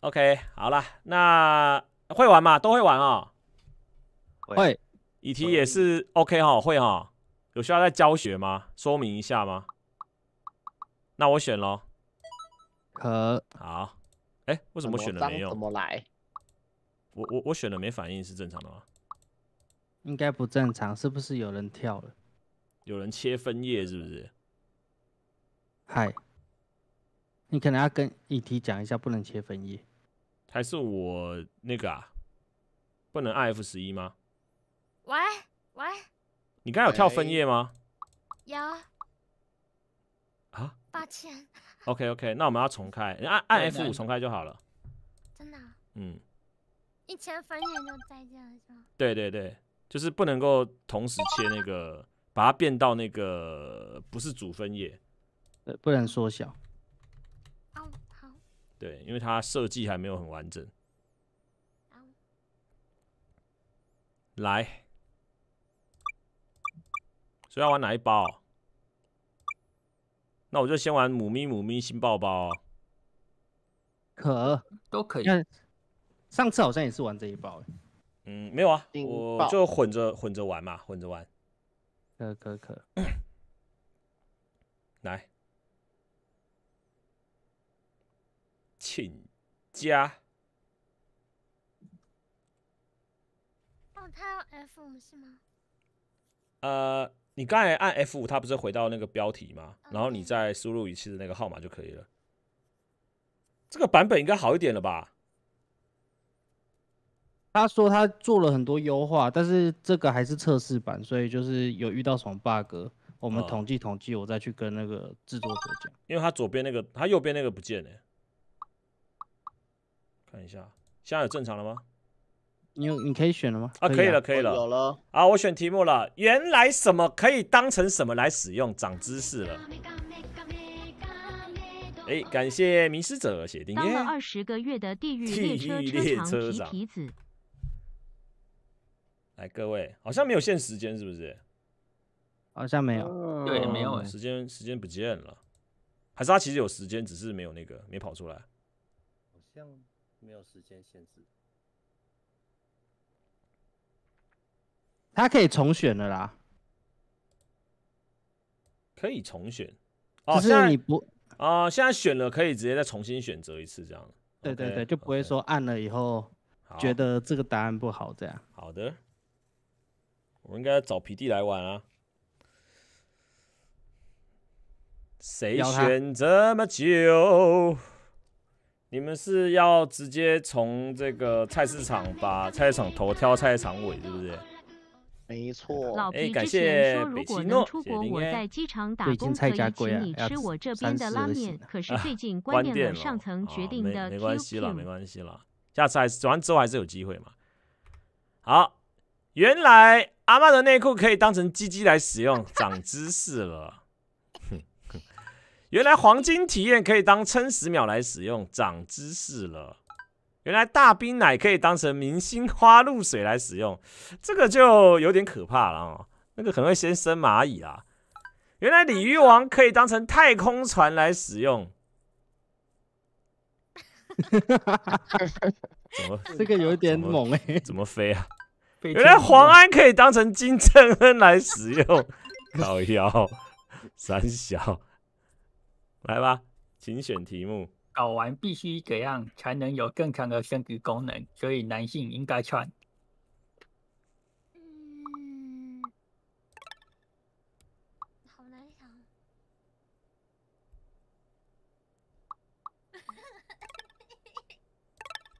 OK，好了，那会玩嘛？都会玩哦，会。议题也是 OK 哈，会哈。有需要再教学吗？说明一下吗？那我选可好。哎，为什么我选了没用？怎么来？我我我选了没反应是正常的吗？应该不正常，是不是有人跳了？有人切分页是不是？嗨。你可能要跟乙梯讲一下，不能切分页，还是我那个啊，不能按 F 十一吗？喂喂，你刚才有跳分页吗？有啊。八千。OK OK，那我们要重开，按按 F 五重开就好了。真的？嗯。一千分页就再见了是吗？对对对，就是不能够同时切那个，把它变到那个不是主分页，呃，不能缩小。好。对，因为它设计还没有很完整。来，所以要玩哪一包？那我就先玩母咪母咪抱抱、包。可，都可以。上次好像也是玩这一包。嗯，没有啊，我就混着混着玩嘛，混着玩。可可可。来。请加。哦，他要 F 五是吗？呃，你刚才按 F 五，它不是回到那个标题吗？然后你再输入一次的那个号码就可以了。这个版本应该好一点了吧？他说他做了很多优化，但是这个还是测试版，所以就是有遇到什么 bug，我们统计统计，我再去跟那个制作者讲。因为他左边那个，他右边那个不见了。看一下，现在有正常了吗？你有你可以选了吗？啊，可以了，可以了，有了。啊，我选题目了。原来什么可以当成什么来使用？长知识了。哎，感谢迷失者写定。当了二十个月的地狱列车车长皮子。来，各位，好像没有限时间，是不是？好像没有，对，没有，时间时间不见了。还是他其实有时间，只是没有那个没跑出来。好像。没有时间限制，他可以重选的啦，可以重选。哦，现在你不啊，现在选了可以直接再重新选择一次这样。对对对，就不会说按了以后觉得这个答案不好这样。好的，我应该找皮弟来玩啊。谁选这么久？你们是要直接从这个菜市场把菜市场头挑菜场尾，对不对？没错。哎，感谢。老皮之前说，如果能出国，我在机场打工可以请你吃我这边的拉面。可是最近关店了，上层决定的。没关系了，没关系了。下次还是转完之后还是有机会嘛。好，原来阿妈的内裤可以当成鸡鸡来使用，长知识了。原来黄金体验可以当撑十秒来使用，长知识了。原来大冰奶可以当成明星花露水来使用，这个就有点可怕了哦。那个可能会先生蚂蚁啦。原来鲤鱼王可以当成太空船来使用。怎么？这个有点猛哎。怎么飞啊？原来黄安可以当成金正恩来使用。烤腰，三小。来吧，请选题目。睾丸必须怎样才能有更强的生殖功能？所以男性应该穿……嗯，好难想。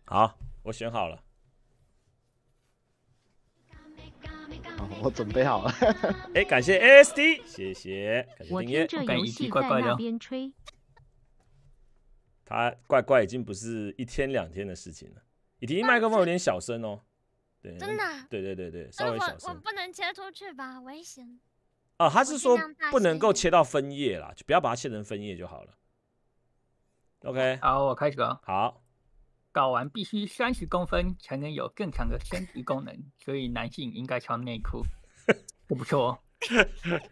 好，我选好了。我准备好了，哎，感谢 ASD，谢谢，感谢订阅，感谢一提乖乖的。他怪怪已经不是一天两天的事情了。你听麦克风有点小声哦。对，真的。对对对对，稍微小声。我不能切出去吧？危险。啊，他是说不能够切到分页啦，就不要把它切成分页就好了。OK。好，我开了。好。睾丸必须三十公分才能有更强的生殖功能，所以男性应该穿内裤。不错，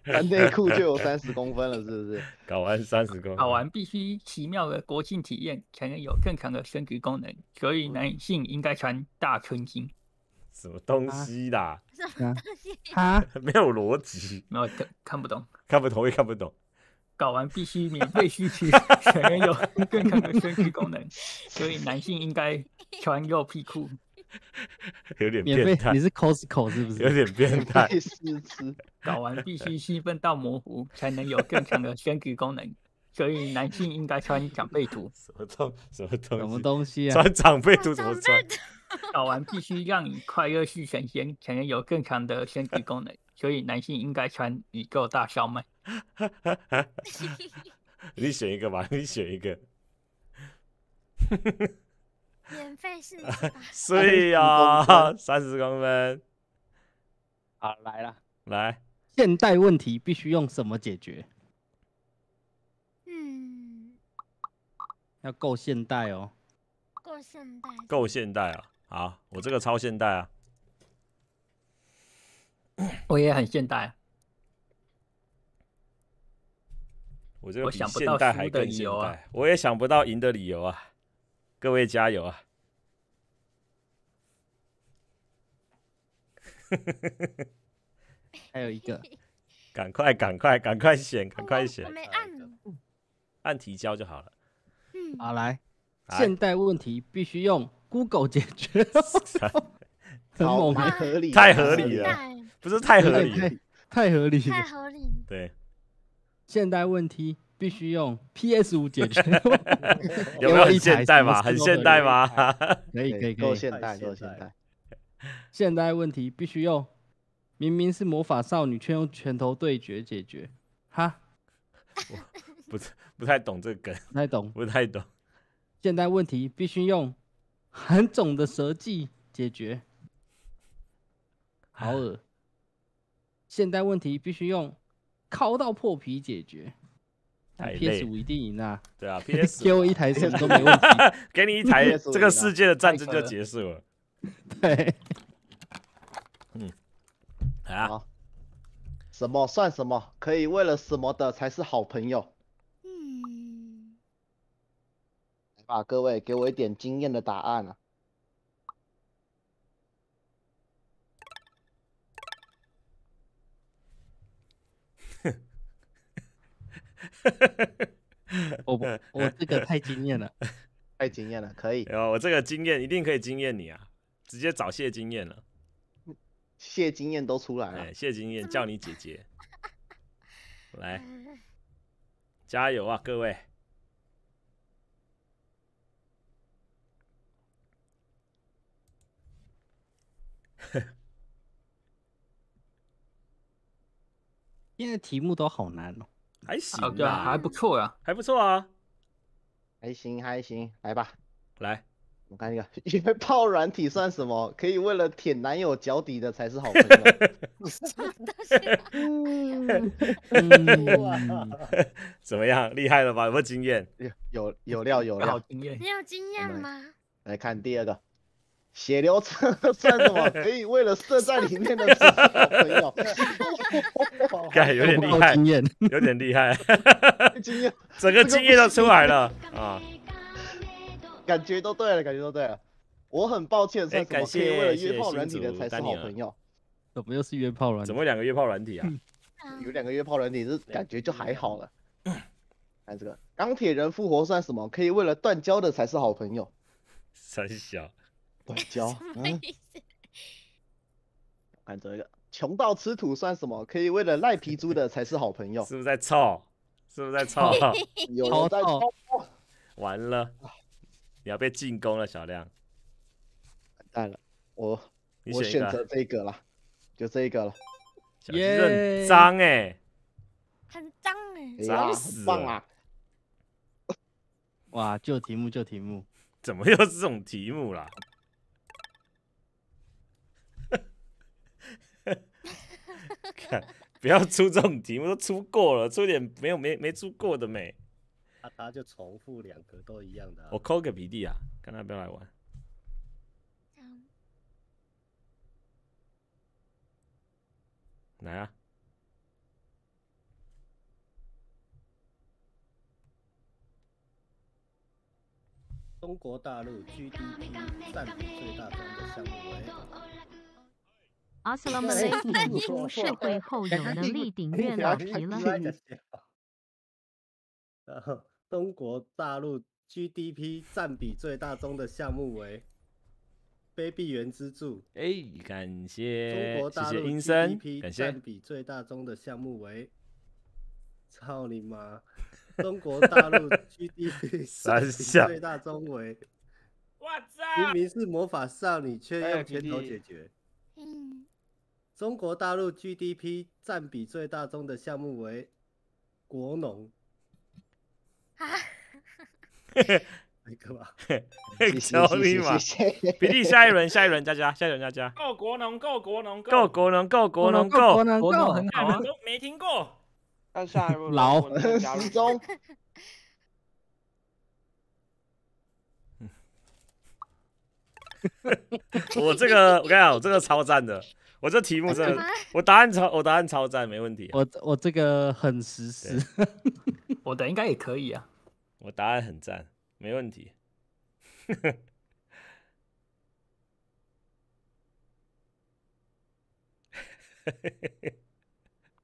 穿内裤就有三十公分了，是不是？睾丸三十公，搞完必须奇妙的国庆体验才能有更强的生殖功能，所以男性应该穿大春经。什么东西啦？什么东西啊？没有逻辑，没有看看不懂，看不懂也看不懂。搞完必须免费续期，才能有更强的生殖功能，所以男性应该穿肉屁裤。有点变态，你是 Costco 是不是？有点变态，吸脂。搞完必须兴奋到模糊，才能有更强的生殖功能，所以男性应该穿长辈图。什么东？什么东？什么东西啊？穿长辈图怎么穿？搞完必须让你快乐去神先才能有更强的生殖功能。所以男性应该穿宇宙大笑麦，你选一个吧，你选一个，免费试穿，是 呀，三十公分，好来了，来，现代问题必须用什么解决？嗯，要够现代哦，够现代，够现代啊！好，我这个超现代啊。我也很现代，我这个比现代还更的啊！我也想不到赢的理由啊！各位加油啊！还有一个，赶快赶快赶快选，赶快选，按提交就好了。好，来，现代问题必须用 Google 解决 很合理，太合理了。不是太合理，太合理，太合理。对，现代问题必须用 PS 五解决，有没有现代嘛？很现代吗？可以，可以，够现代，够现代。现代问题必须用，明明是魔法少女，却用拳头对决解决，哈？我 不不太懂这个梗，不太懂，不太懂。现代问题必须用很肿的舌技解决，好恶。现代问题必须用抠到破皮解决，P.S. 五一定赢啊！对啊，P.S. 给我一台什么都没问题，给你一台，这个世界的战争就结束了。对，嗯，啊，什么算什么？可以为了什么的才是好朋友？嗯，来吧，各位，给我一点经验的答案啊！哈哈哈！我我这个太惊艳了，太惊艳了，可以。我这个经验一定可以惊艳你啊！直接找谢经验了，谢经验都出来了，谢经验叫你姐姐，来加油啊，各位！现在题目都好难哦。还行啊，还不错呀，还不错啊，还行还行，来吧，来，我看一个，约 炮软体算什么？可以为了舔男友脚底的才是好朋友。嗯 怎么样？厉害了吧？有没有经验？有有料有料，经验？你有经验吗？来看第二个。血流成算什么？可以为了射在里面的好朋友，有点厉害，有点厉害，经验，整个经验都出来了啊！感觉都对了，感觉都对了。我很抱歉，算什么？可以为了约炮软体的才是好朋友。怎么又是约炮软体，怎么两个约炮软体啊？有两个约炮软体是感觉就还好了。看这个钢铁人复活算什么？可以为了断交的才是好朋友。三小。外 交？看这个，穷到吃土算什么？可以为了赖皮猪的才是好朋友。是不是在抄？是不是在抄？有人在抄？完了，你要被进攻了，小亮，完蛋了。我我选择这个了，就这个了。耶，脏哎，很脏哎，脏死啦！哇，旧题目，旧题目，怎么又是这种题目啦？看，不要出这种题，目，都出过了，出点没有没没出过的没。他他就重复两格都一样的。我抠个鼻涕啊，跟他不要玩。来啊！中国大陆 GDP 占比最大的项目为。奥斯陆，进入社会后有能力顶月老皮了。然后，中国大陆 GDP 占比最大宗的项目为 “baby 园之助”。哎，感谢，中国大陆 GDP 占比最大宗的项目为，操你妈！中国大陆 GDP 占比最大宗为，我操！明明是魔法少女，却用拳头解决。中国大陆 GDP 占比最大宗的项目为国农。啊哈哈，你干嘛？嘿，小弟嘛。比立，下一轮，下一轮，佳佳，下一轮，佳佳。够国农，够国农，够国农，够国农，够国农，够。很好，都没听过。那下一轮，老黄忠。我这个，我跟你讲，我这个超赞的。我这题目真，我答案超，我答案超赞，没问题。我我这个很实时，我的应该也可以啊。我答案很赞，没问题。哈哈哈哈哈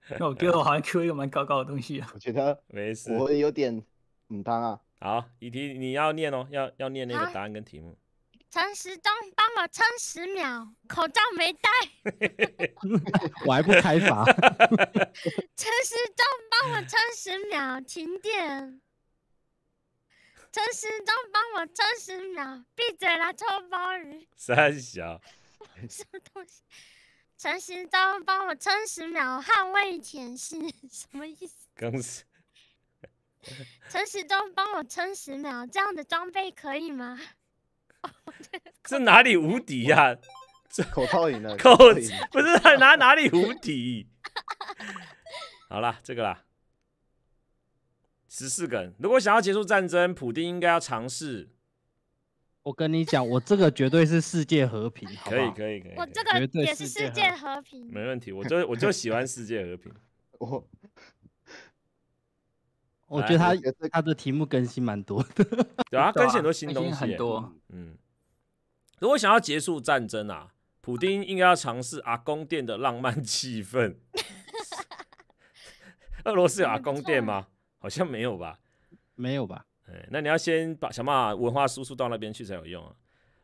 哈！那我觉得我好像 Q 一个蛮高高的东西啊。我觉得没事，我有点嗯，当啊。好，以婷，你要念哦，要要念那个答案跟题目。陈时中，帮我撑十秒，口罩没戴，我还不开房。陈 时中，帮我撑十秒，停电。陈时中，帮我撑十秒，闭嘴啦，臭鲍鱼。三小什么东西？陈时中，帮我撑十秒，捍卫甜心，什么意思？刚陈时中，帮我撑十秒，这样的装备可以吗？这哪里无敌呀？口罩赢了，口不是哪哪里无敌？好了，这个啦，十四个。如果想要结束战争，普丁应该要尝试。我跟你讲，我这个绝对是世界和平。可以可以可以，我这个也是世界和平。没问题，我就我就喜欢世界和平。我。我觉得他他的题目更新蛮多的，对啊，更新很多新东西。很多。嗯，如果想要结束战争啊，普丁应该要尝试阿公殿的浪漫气氛。俄罗斯有阿公殿吗？好像没有吧，没有吧？哎，那你要先把想办法文化输出到那边去才有用啊。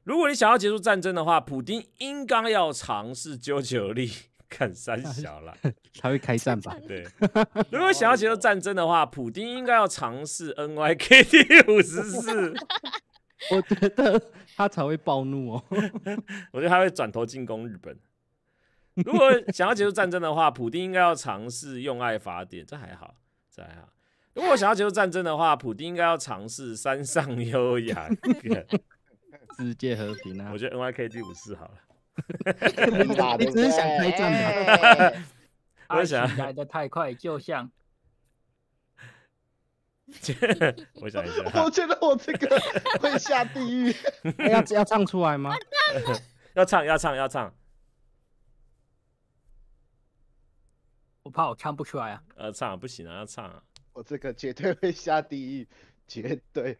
如果你想要结束战争的话，普丁应该要尝试酒酒力。看三小了，他会开战吧？对，如果想要结束战争的话，普丁应该要尝试 N Y K D 五十四，我觉得他才会暴怒哦。我觉得他会转头进攻日本。如果想要结束战争的话，普丁应该要尝试用爱法典，这还好，这还好。如果想要结束战争的话，普丁应该要尝试山上优雅，世界和平啊。我觉得 N Y K D 五十四好了。你只是想开战，我想来的太快，就像 我想一下，我觉得我这个会下地狱，要要唱出来吗？要唱要唱要唱，我怕我唱不出来啊！呃，唱不行啊，要唱！我这个绝对会下地狱，绝对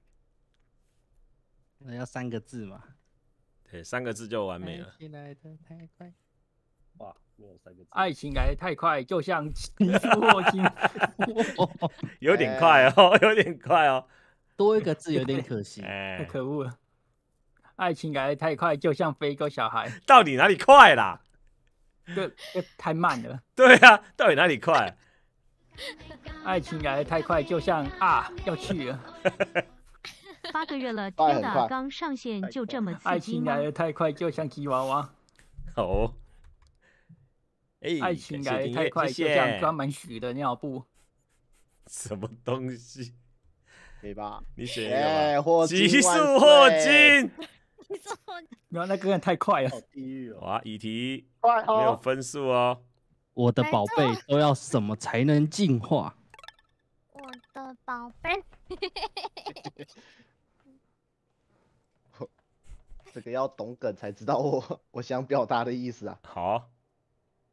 那要三个字嘛。三个字就完美了。哇，三个字。爱情来太快，就像流星。有点快哦，有点快哦。多一个字有点可惜。可恶了！爱情来太快，就像飞哥小孩。到底哪里快啦？太慢了。对啊，到底哪里快？爱情来太快，就像啊，要去。八个月了，天哪！刚上线就这么爱情来的太快，就像吉娃娃。哦，哎，资金来的太快，就像装满水的尿布。什么东西？对吧？你写什么？火鸡。急速火金。你 没有，那个人太快了。地狱！哇，雨提，没有分数哦。我的宝贝都要什么才能进化？我的宝贝。这个要懂梗才知道我 我想表达的意思啊！好，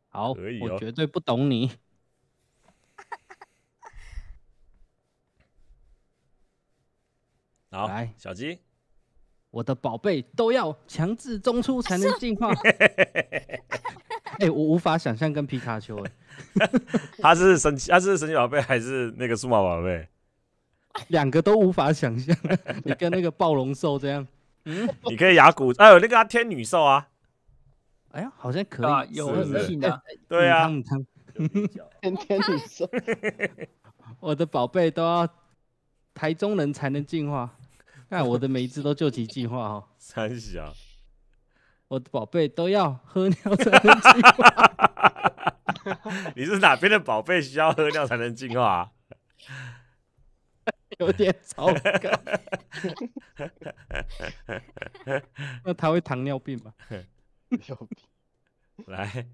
好，可以，我绝对不懂你。好，来，小鸡，我的宝贝都要强制中出才能进化。哎，我无法想象跟皮卡丘他是神奇，他是神奇宝贝还是那个数码宝贝？两个都无法想象，你跟那个暴龙兽这样。你可以雅古，哎，有那个天女兽啊，哎呀，好像可以，有女性的，对啊，天天女兽，我的宝贝都要台中人才能进化，看我的每一次都救急计划哦，三小，我的宝贝都要喝尿才能进化，你是哪边的宝贝需要喝尿才能进化啊？有点糟糕。那他会糖尿病吗？有病！来，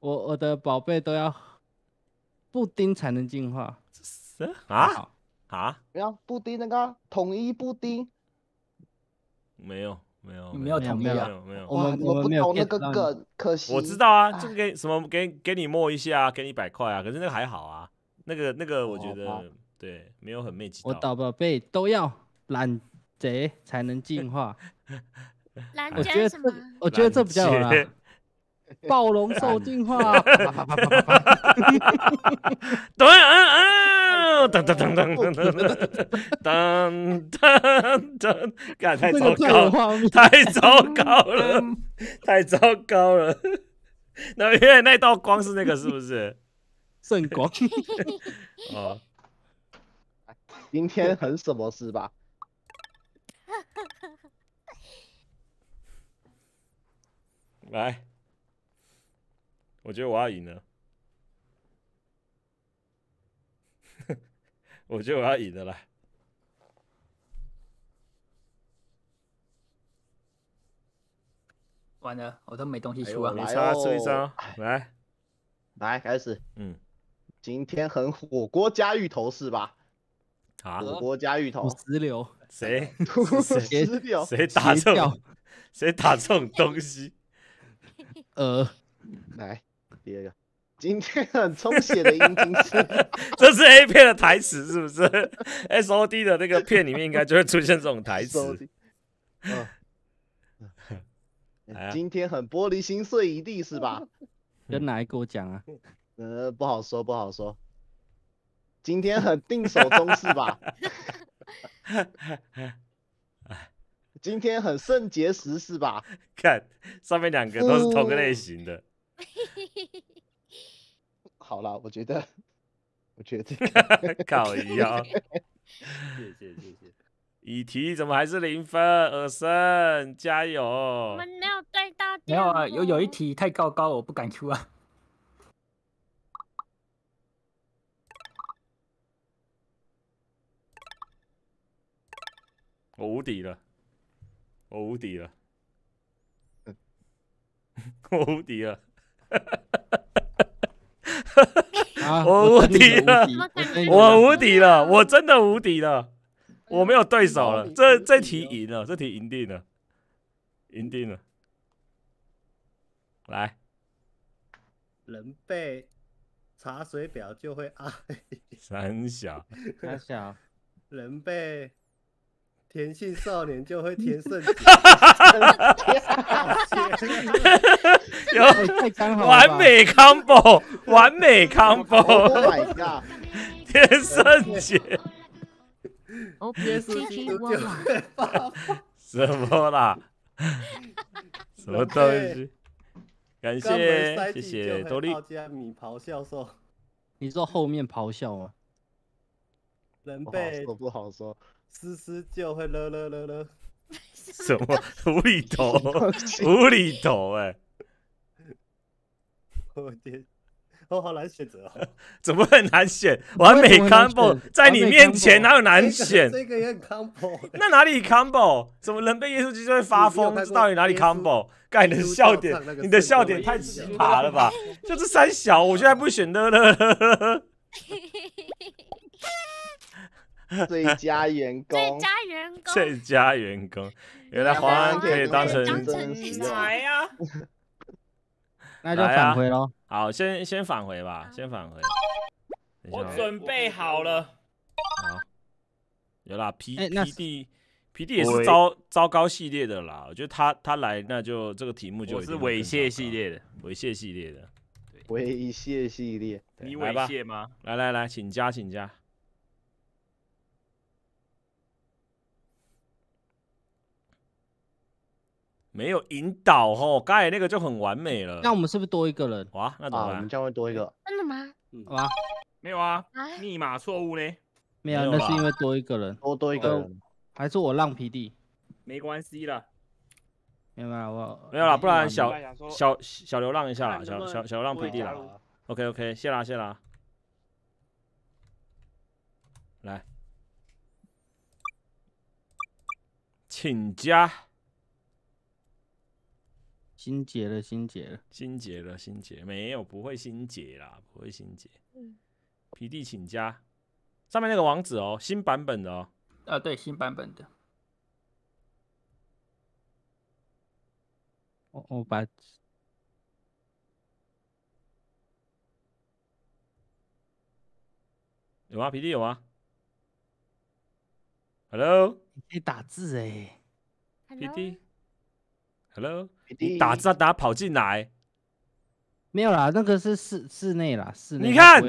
我我的宝贝都要布丁才能进化。啊啊！不要布丁那个统一布丁，没有没有没有统一啊，没有我们我不懂那个梗，可惜我知道啊，就给什么给给你摸一下，给你一百块啊，可是那个还好啊，那个那个我觉得。对，没有很媚气。我倒宝贝都要懒贼才能进化，懒 贼什么？我觉得这比较了，暴龙兽进化。对啊啊！等等等等等等等等。当！太糟糕，太糟糕了，太糟糕了。那因为那道光是那个是不是？圣光？哦。今天很什么事吧？来，我觉得我要赢了，我觉得我要赢的了，完了，我都没东西出啊！你出一张，来，来开始，嗯，今天很火锅加芋头是吧？我国家芋头，石榴 谁谁打这种？谁打这种东西？呃，来第二个，今天很充血的阴茎，这是 A 片的台词是不是？S O D 的那个片里面应该就会出现这种台词。嗯，今天很玻璃心碎一地是吧？跟哪一个讲啊？呃，不好说，不好说。今天很定手中是吧？今天很肾结石是吧？看上面两个都是同个类型的。好了，我觉得，我觉得，搞一样。谢谢谢谢。一提怎么还是零分？尔森加油！我们没有对到，没有啊，有有一题太高高，我不敢出啊。我无敌了，我无敌了，我 无敌了，我无敌了，我无敌了，我真的无敌了，我没有对手了，这这题赢了，这题赢定了，赢定了，来，人背。查水表就会啊，三小三小，人被。甜系少年就会甜圣洁，完美 combo，完美 combo，甜圣洁。什么啦？什么东西？感谢，谢谢多利咆哮你知后面咆哮吗？人被不好说。思思就会了了了了，什么无厘头？无厘头哎！我天，我好难选择怎么很难选？完美 combo 在你面前哪有难选？这个也很 combo，那哪里 combo？怎么人被耶稣基就会发疯？这到底哪里 combo？盖的笑点，你的笑点太奇葩了吧？就这三小，我现在不选乐乐。最佳员工，最佳员工，最佳员工。原来黄安可以当成真财呀？那就返回喽。好，先先返回吧，先返回。我准备好了。好。有啦，P P D P D 也是糟糟糕系列的啦。我觉得他他来，那就这个题目就是猥亵系列的，猥亵系列的，猥亵系列。你猥亵吗？来来来，请加，请加。没有引导哦，刚才那个就很完美了。那我们是不是多一个人？哇，那怎么办？我们将会多一个。真的吗？哇，没有啊。密码错误呢？没有，那是因为多一个人，多多一个人，还是我浪皮弟？没关系了，明白了，我没有了，不然小小小流浪一下了，小小小浪皮弟啦。了。OK OK，谢啦谢啦。来，请加。心结了，心结了，心结了，心结没有不会心结啦，不会心结。嗯，皮蒂请假，上面那个网址哦，新版本的哦。啊，对，新版本的。我我把有啊，皮蒂有啊。Hello，可以打字哎。Hello。Hello，你打字打跑进来，没有啦，那个是室室内啦，室内你看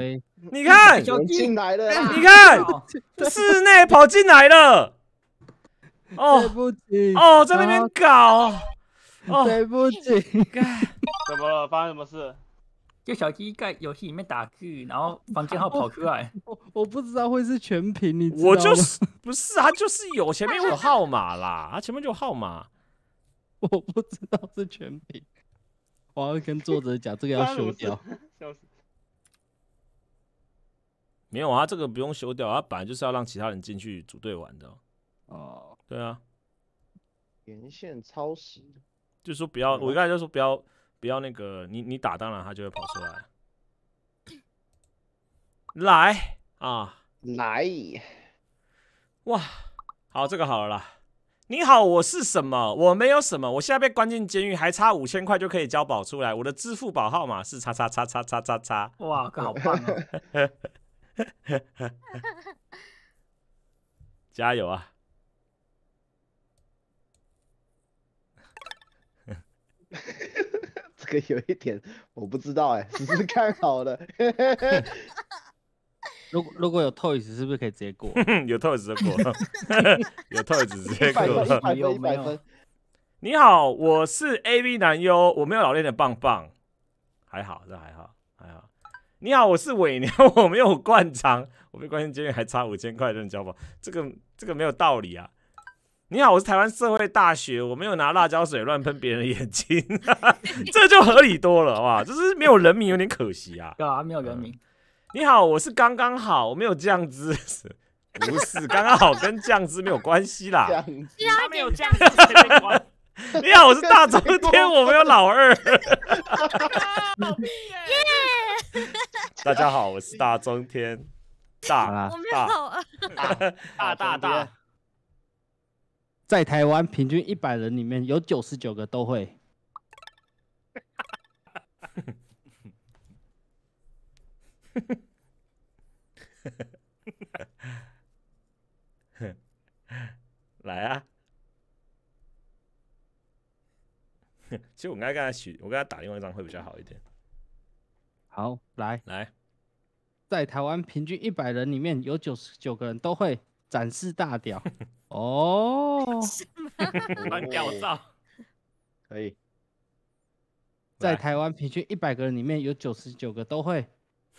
你看就进来了，你看室内跑进来了，哦，对不起，哦，在那边搞，哦，对不起，看，怎么了？发生什么事？就小鸡在游戏里面打字，然后房间号跑出来，我我不知道会是全屏，你我就是不是啊，就是有前面有号码啦，啊，前面就有号码。我不知道是全品，我要跟作者讲这个要修掉。笑死。没有啊，这个不用修掉啊，本来就是要让其他人进去组队玩的。哦，对啊。连线超时，就是说不要，我刚才就说不要，不要那个，你你打当然他就会跑出来。来啊，来，哇，好，这个好了。啦。你好，我是什么？我没有什么，我现在被关进监狱，还差五千块就可以交保出来。我的支付宝号码是叉叉叉叉叉叉叉。哇，好棒哦！加油啊！这个有一点我不知道哎，只是看好了。如如果有 toys，是不是可以直接过？有 toys 就过，有 toys 直接过。没？有你好，我是 A B 男优，我没有老练的棒棒，还好，这还好，还好。你好，我是伪娘，我没有灌肠，我被关进监狱还差五千块认缴保，这个这个没有道理啊！你好，我是台湾社会大学，我没有拿辣椒水乱喷别人的眼睛，这就合理多了，好不好？就是没有人名有点可惜啊，对啊，没有人名。你好，我是刚刚好，我没有酱汁，不是刚刚好跟酱汁没有关系啦。是啊，没有酱汁。你好，我是大中天，我没有老二。好厉害！大家好，我是大中天，大啊，我没有啊，大大大。在台湾，平均一百人里面有九十九个都会。来啊！其实我应该跟他许，我跟他打另外一张会比较好一点。好，来来，在台湾平均一百人里面有九十九个人都会展示大屌 哦，穿屌照可以。在台湾平均一百个人里面有九十九个都会。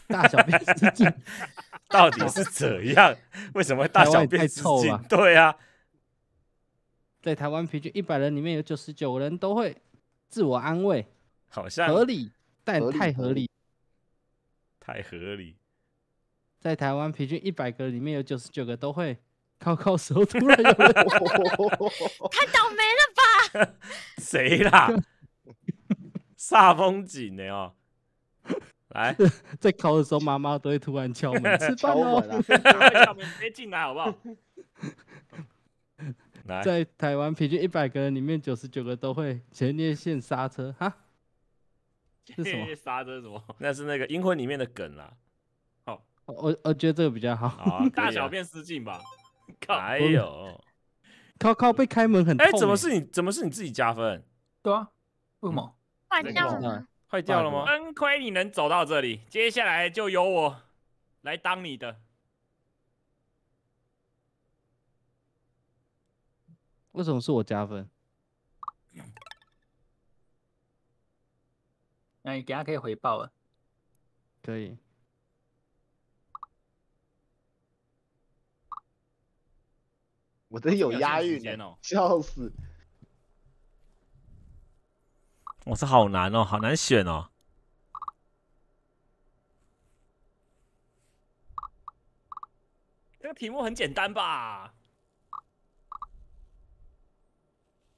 大小便失禁 到底是怎样？为什么大小便失禁？对啊，在台湾平均一百人里面有九十九个人都会自我安慰，好像合理，但太合理，太合理。在台湾平均一百个里面有九十九个都会靠靠手，突然有 太倒霉了吧？谁啦？煞风景的哦。来，在考的时候，妈妈都会突然敲门，吃门啊，打开大门直接进来，好不好？来，在台湾平均一百个人里面，九十九个都会前列腺刹车，哈，前什么？刹车什么？那是那个英魂里面的梗啦。好，我我觉得这个比较好，大小便失禁吧？靠，还有，靠靠，被开门很痛，哎，怎么是你？怎么是你自己加分？对啊，为什么？开玩笑。坏掉了吗？恩，亏你能走到这里，接下来就由我来当你的。为什么是我加分？那你等他可以回报啊？可以。我真有押韵，哦，笑死。我是好难哦，好难选哦。这个题目很简单吧？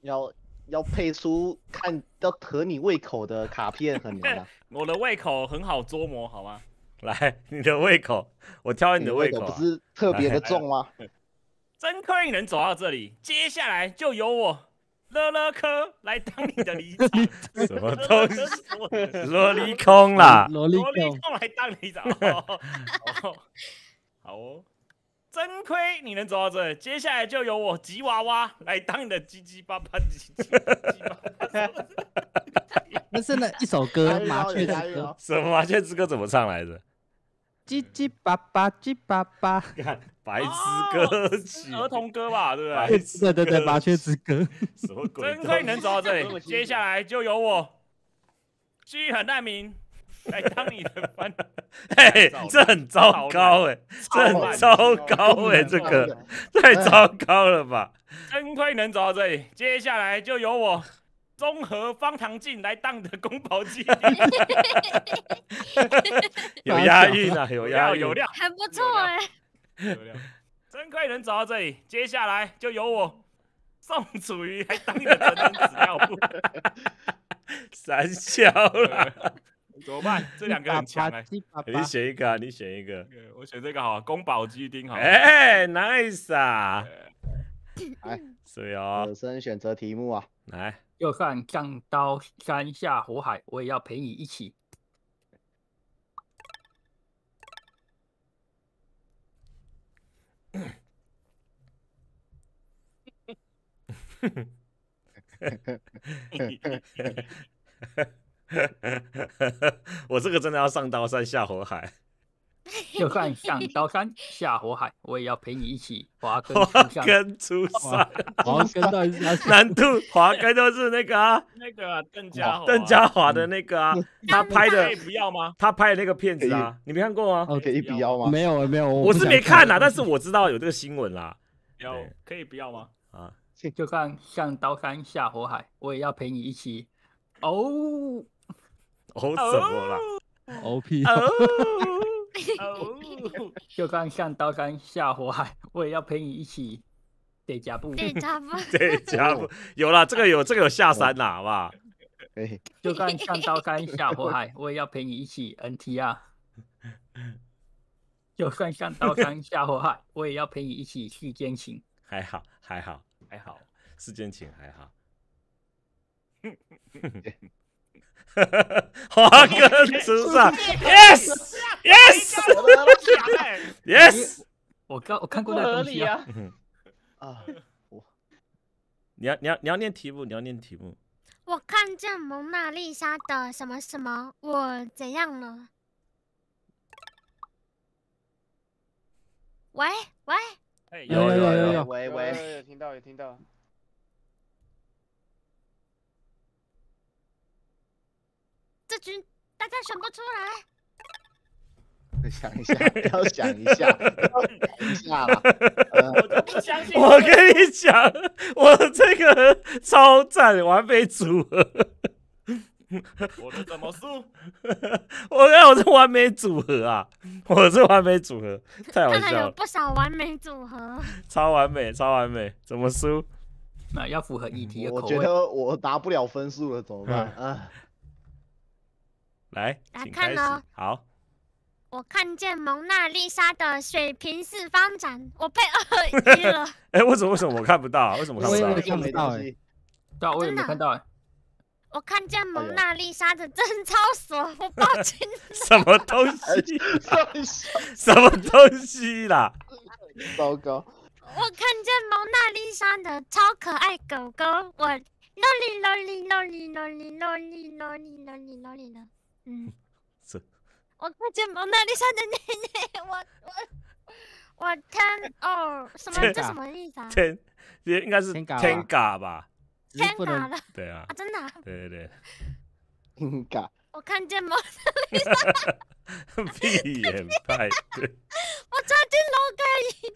要要配出看要合你胃口的卡片很难。我的胃口很好捉摸，好吗？来，你的胃口，我挑你的胃口。不是特别的重吗？真亏你能走到这里，接下来就由我。乐乐科来当你的领长，什么东西？萝莉空啦，萝莉空来当领长，好哦，真亏你能走到这接下来就由我吉娃娃来当你的叽叽巴巴叽叽。那是那一首歌《麻雀》之歌，什么《麻雀》之歌怎么唱来着？叽叽巴巴叽巴巴。白痴歌曲，儿童歌吧，对不对？对对对，麻雀之歌，什么鬼？真亏能走到这里，接下来就由我居很难民来当你的班。哎，这很糟糕哎，这很糟糕哎，这个太糟糕了吧？真亏能走到这里，接下来就由我综合方糖镜来当的保鸡丁。有押韵啊，有押有量，很不错哎。真快能走到这里，接下来就由我宋楚瑜来当你的纸尿布。三笑，怎么办？这两个很强，来，你选一个，你选一个，我选这个好，宫保鸡丁好。哎，nice 啊！来，所以啊，考生选择题目啊，来，就算上刀山下火海，我也要陪你一起。我这个真的要上刀山下火海，就算上刀山下火海，我也要陪你一起滑根出 山。滑根出难度滑根都是那个那个邓家邓家华的那个啊，他拍的不要吗？他拍的那个片子啊，你没看过吗？哦，可以不要吗？没有没有，我是没看啦，但是我知道有这个新闻啦。要可以不要吗？啊。就算像刀山下火海，我也要陪你一起。哦哦什么了？哦 P 哦哦，就算像刀山下火海，我也要陪你一起。得加布，得加布，得加布，有了这个有这个有下山啦，好不好？哎，就算像刀山下火海，我也要陪你一起 NTR。就算像刀山下火海，我也要陪你一起续奸情。还好，还好。还好，世间情还好。哈哈哈哈华哥，吃上 y e s y e s y e s 我刚我看过那个东西啊。啊，我你要你要念题目，你要念题目。我看见蒙娜丽莎的什么什么，我怎样了？喂喂。有有有有有，喂喂，有听到有听到。这局大家选不出来，想一下，要想一下，一下 我跟你讲，我这个超赞，完美组合。我的怎么输？我看我是完美组合啊！我是完美组合，太好笑，了。有不少完美组合，超完美，超完美，怎么输？那要符合议题的口味。我觉得我拿不了分数了，怎么办啊？来，来看喽。好，我看见蒙娜丽莎的水平四方展，我被二一了。哎，为什么？为什么我看不到？啊？为什么看不到？我也没看到哎，但我也没看到哎。我看见蒙娜丽莎的真超熟，我抱警。什么东西？什么东西？啦？糟糕！我看见蒙娜丽莎的超可爱狗狗，我罗里罗里罗里罗里罗里罗里罗里罗里罗。嗯，是。我看见蒙娜丽莎的奶奶，我我我天哦！什么？这什么意思？啊天，应该是天嘎吧？监考了，对啊，真的，对对对，监考。我看见毛三立，闭 眼派对。我抓进劳改营。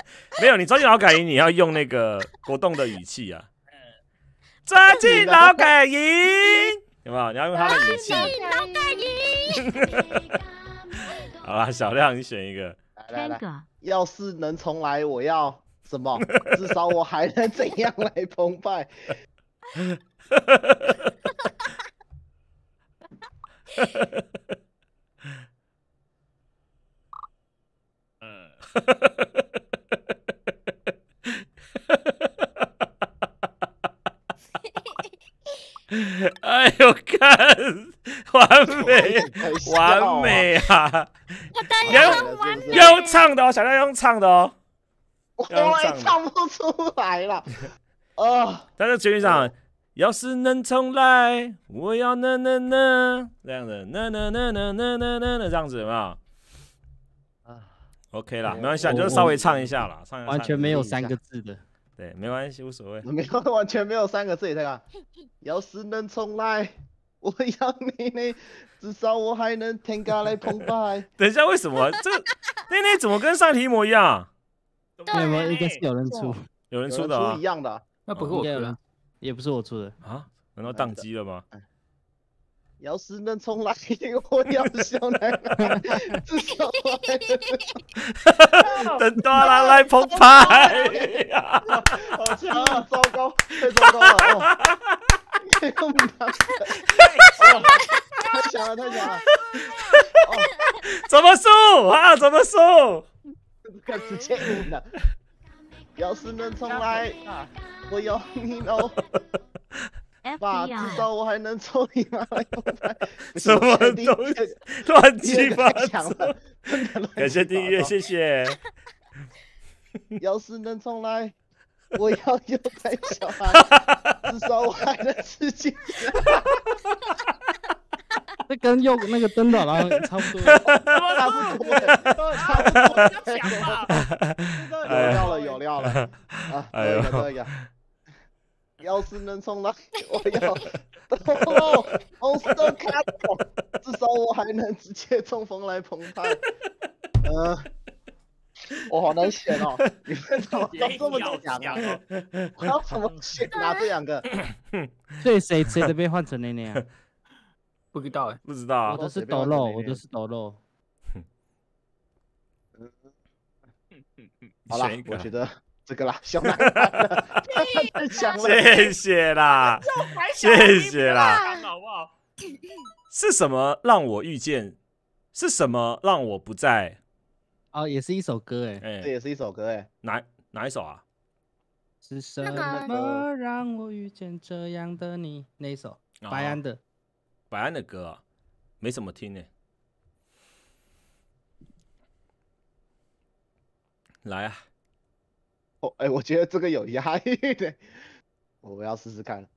没有，你抓进劳改营，你要用那个果冻的语气啊。抓进劳改营，有没有？你要用他的语气。抓进劳改营。好啦，小亮，你选一个。选一个。要是能重来，我要。什么？至少我还能怎样来澎湃？嗯，哎呦，看，完美，完美啊！又用 唱的哦，小亮用唱的哦。我也唱不出来了，哦。但是注意唱，要是能重来，我要那那那这样子，那那那那那那那那这样子，有没有？啊，OK 啦，没关系，你就稍微唱一下啦，唱。完全没有三个字的，对，没关系，无所谓。没有，完全没有三个字的，这个。要是能重来，我要你呢，至少我还能添加来澎湃。等一下，为什么这那那怎么跟上题一模一样？那应该是有人出，有人出的，出一样的。那不是我出的，也不是我出的啊？难道宕机了吗？要是能重来，我要小奶，至少。等大蓝来澎湃，好强啊！糟糕，太糟糕了啊！太强了，太强了！怎么输啊？怎么输？看直接赢了，要是能重来我要命哦！爸，至少我还能抽你妈处理嘛，什么东西 乱七八糟？感谢订阅，谢谢。要是能重来，我要有带小孩，至少我还能吃鸡。这跟用那个的，然后差不多，差不多，差不多了。有料了，有料了啊！来一个，来一个。要是能冲浪，我要哦，都至少我还能直接冲锋来澎湃。嗯，我好难选哦，你们怎么都这么讲两我我怎么选？啊？这两个？对，谁谁的被换成那那？不知道哎，不知道啊，我都是抖肉，我都是抖肉。好了，我觉得这个啦，香 了，谢谢啦，谢谢啦，是什么让我遇见？是什么让我不在？哦，也是一首歌哎，这也是一首歌哎，哪哪一首啊？是什么让我遇见这样的你？哪一首？白安的。白安的歌啊，没怎么听呢。来啊！哦，哎，我觉得这个有压抑的，我要试试看。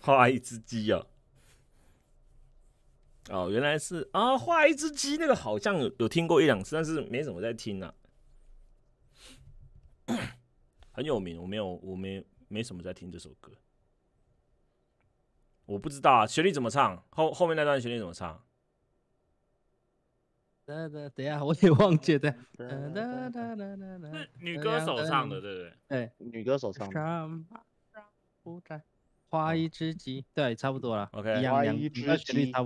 画一只鸡啊！哦，原来是啊，画一只鸡，那个好像有听过一两次，但是没怎么在听啊。很有名，我没有，我没没什么在听这首歌。我不知道啊，旋律怎么唱？后后面那段旋律怎么唱？等等等下，我也忘记了。是女歌手唱的，对不对？对，女歌手唱的。花一支鸡，对，差不多了。OK。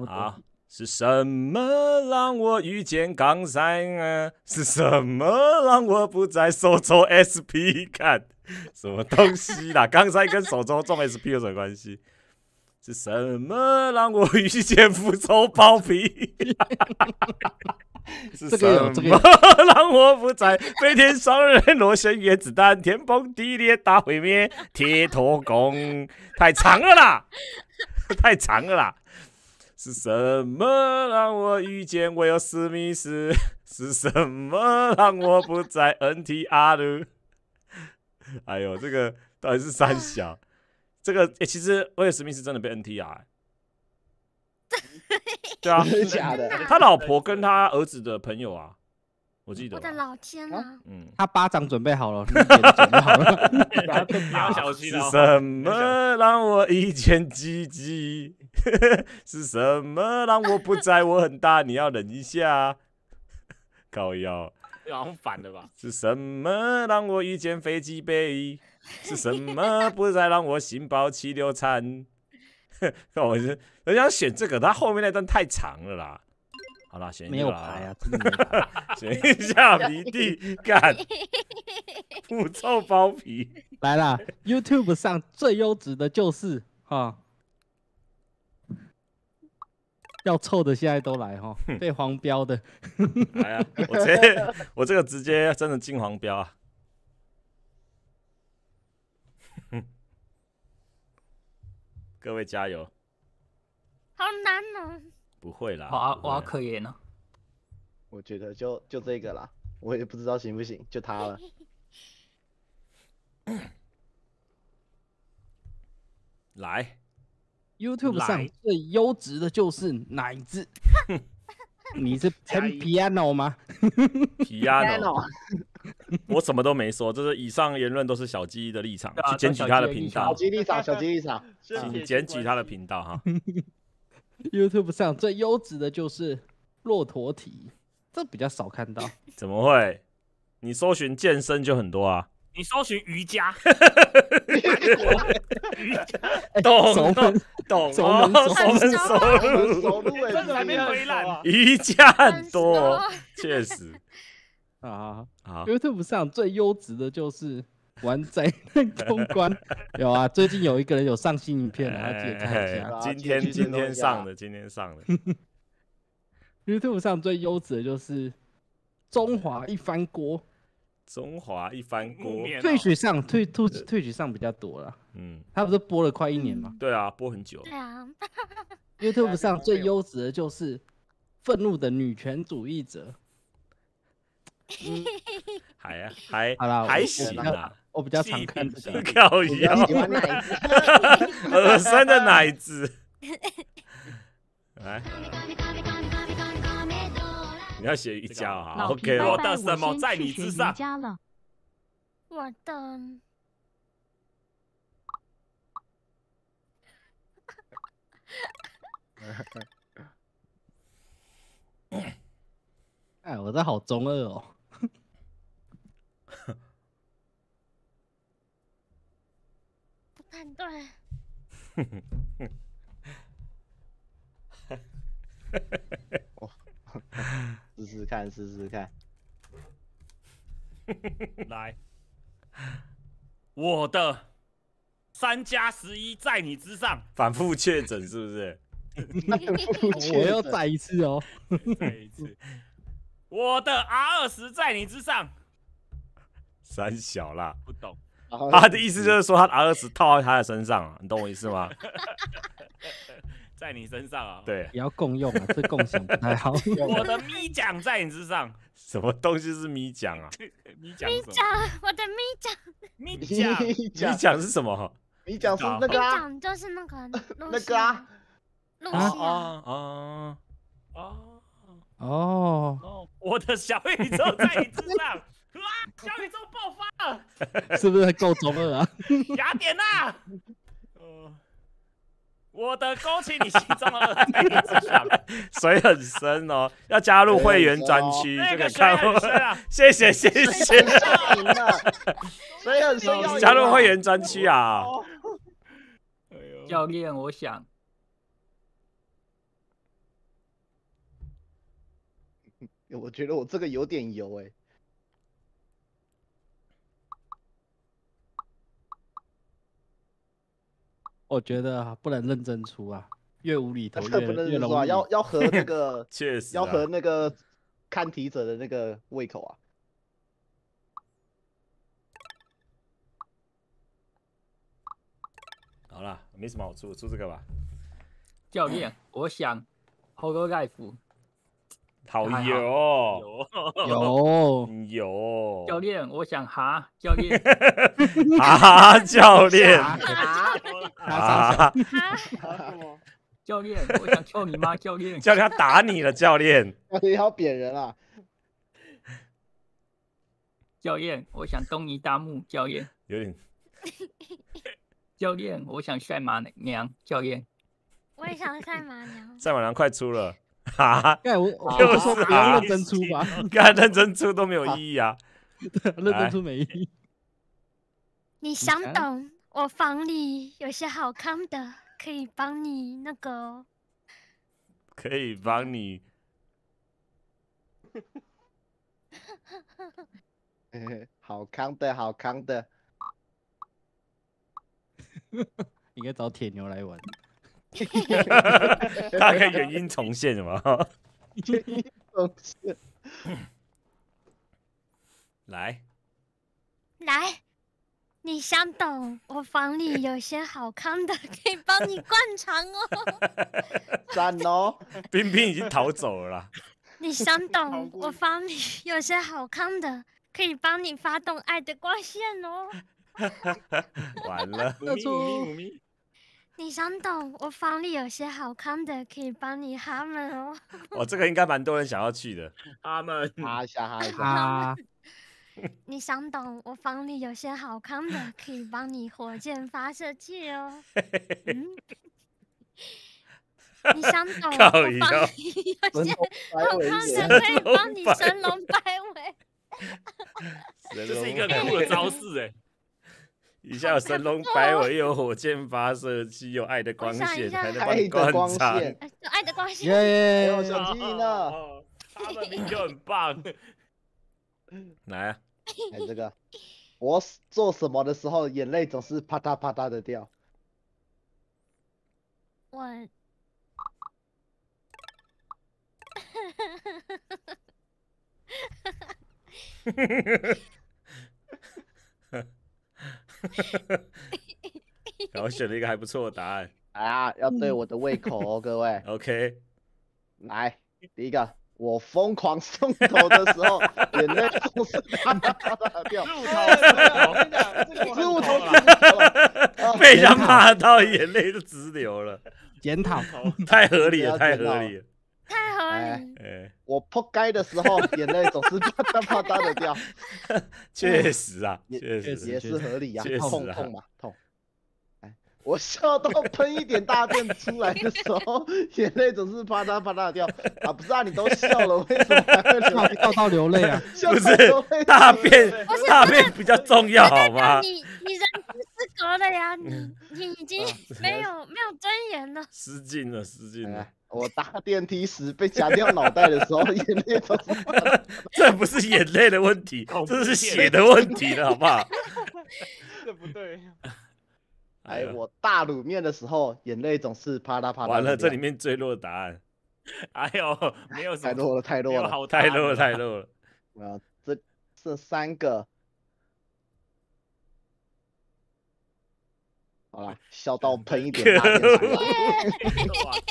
啊，是什么让我遇见冈山啊？是什么让我不再手抽 SP？看 什么东西啦？刚山跟手抽中 SP 有什么关系？是什么让我遇见复仇暴皮？是什么让我不再飞天双人螺旋原子弹、天崩地裂大毁灭、铁托弓？太长了啦，太长了啦！是什么让我遇见威尔史密斯？是什么让我不再 NTR？哎呦，这个到底是三小？这个，哎，其实威尔史密斯真的被 NTR，对啊，假的。他老婆跟他儿子的朋友啊，我记得。我的老天啊！嗯，他巴掌准备好了，准备好了？哈哈哈哈是什么让我一见鸡鸡？是什么让我不在？我很大，你要忍一下。高 腰，好像反了吧？是什么让我遇见飞机杯？是什么？不是在让我心包七六餐？看 我，人家选这个，他后面那段太长了啦。好啦，选一下，没有排 选一下迷弟干，不臭包皮来啦 YouTube 上最优质的就是哈，要臭的现在都来哈，被黄标的。来啊！我这我这个直接真的进黄标啊。各位加油！好难呢，不会啦，我我可以呢。我觉得就就这个啦，我也不知道行不行，就他了。来，YouTube 上最优质的就是奶子。你是弹 piano 吗？piano。我什么都没说，这是以上言论都是小鸡的立场去检举他的频道。小鸡立场，小鸡立场，请检举他的频道哈。YouTube 上最优质的就是骆驼体，这比较少看到。怎么会？你搜寻健身就很多啊。你搜寻瑜伽，懂懂懂懂懂懂懂，真的还没回来瑜伽很多，确实。啊，YouTube 上最优质的就是玩宅的通关。有啊，最近有一个人有上新影片了，要解开一下。今天今天上的，今天上的。YouTube 上最优质的就是中华一翻锅。中华一翻锅，退取上退退退上比较多了。嗯，他不是播了快一年吗？对啊，播很久。对啊，YouTube 上最优质的就是愤怒的女权主义者。还呀，还，还行啊。我比较常看的喜欢奶子，耳 酸的奶子。来，你要写一家啊？OK，我的什么在你之上？我的。哎，我这好中二哦。判断，试试看，试试看，来，我的三加十一在你之上，反复确诊是不是？我要再一次哦，再一次，我的 R 二十在你之上，三小啦，不懂。他的意思就是说，他的二十套在他的身上，你懂我意思吗？在你身上啊，对，也要共用啊，这共享不太好。我的咪奖在你之上，什么东西是咪奖啊？咪奖，咪奖，我的咪奖，咪奖，咪奖是什么？咪奖是那个啊，就是那个那个啊，龙啊啊啊哦哦，我的小宇宙在你之上。哇！小宇宙爆发了，是不是够中二啊？雅典娜，哦，我的恭喜你，心么热烈的分水很深哦，要加入会员专区这个看我，啊，谢谢谢谢，水很深，加入会员专区啊。教练，我想，我觉得我这个有点油哎。我觉得不能认真出啊，越无厘头 越不认真出啊，要要合那个，确实要合那个看题者的那个胃口啊。好了，没什么好出，出这个吧。教练，我想，猴哥大夫。好厌哦，有有 有教练，我想哈教练，哈哈教练，哈哈教练，我想叫你妈教练，教练打你了教练，你好扁人啊，教练，我想东尼大木教练，有点，教练，我想赛马娘教练，我也想赛马娘，赛马娘快出了。啊！我我说不要认真出吧，你认真出都没有意义啊，认真出没意义。你想懂？我房里有些好看的，可以帮你那个。可以帮你。好看的，好看的。应该找铁牛来玩。大概原因重现是吗？原因重现。来来，你想懂？我房里有些好看的，可以帮你灌肠哦。赞哦！冰冰已经逃走了。你想懂？我房里有些好看的，可以帮你发动爱的光线哦。完了，你想懂？我房里有些好康的，可以帮你他们哦。哦，这个应该蛮多人想要去的。他们拿一下，哈一下。你想懂？我房里有些好康的，可以帮你火箭发射器哦。你想懂？我房 里有些好康的，可以帮你神龙摆尾。这是一个酷的招式哎。一下神龙摆尾，有火箭发射器，有爱的光线，才能发光。爱的光线，耶！我上去了，他的名就很棒。来，啊，看 这个，我做什么的时候，眼泪总是啪嗒啪嗒的掉。我。然后选了一个还不错的答案，啊，要对我的胃口哦，各位。OK，来第一个，我疯狂松头的时候，眼泪都是啪啪啪掉。入套了，被他骂到眼泪都直流了，检讨太合理了，太合理了。太好了！哎，我扑街的时候 眼泪总是啪嗒啪嗒的掉。确实啊，确实也是合理啊，痛痛嘛痛。我笑到喷一点大便出来的时候，眼泪总是啪嗒啪嗒掉。啊，不知道你都笑了为什么？笑到流泪啊？不是大便，不是大便比较重要好吗？你你人不自责的呀？你你已经没有没有尊严了。失敬了，失敬了。我搭电梯时被夹掉脑袋的时候，眼泪都……这不是眼泪的问题，这是血的问题了，好不好？这不对。哎，我大卤面的时候，眼泪总是啪嗒啪嗒。完了，这里面最弱的答案。哎呦，没有太弱了，太弱了，好，太弱太弱了。啊，这这三个。好了，笑到喷一点。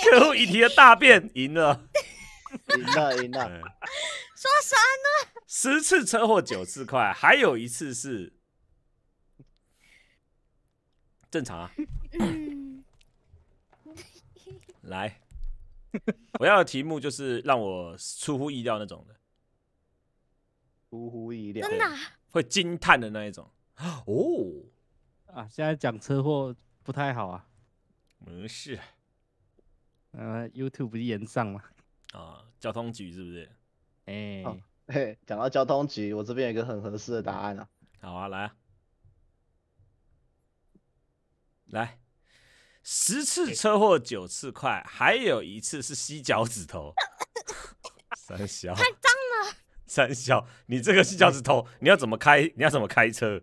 最后一题的大便赢了，赢了，赢了。说啥呢？十次车祸九次快，还有一次是。正常啊，来，我要的题目就是让我出乎意料那种的，出乎意料，真的会惊叹的那一种。哦，啊，现在讲车祸不太好啊。没事，呃，YouTube 不是延上吗？啊，交通局是不是？哎，讲到交通局，我这边有一个很合适的答案啊。好啊，来。来，十次车祸九次快，还有一次是吸脚趾头。三小太脏了，三小，你这个吸脚趾头，你要怎么开？你要怎么开车？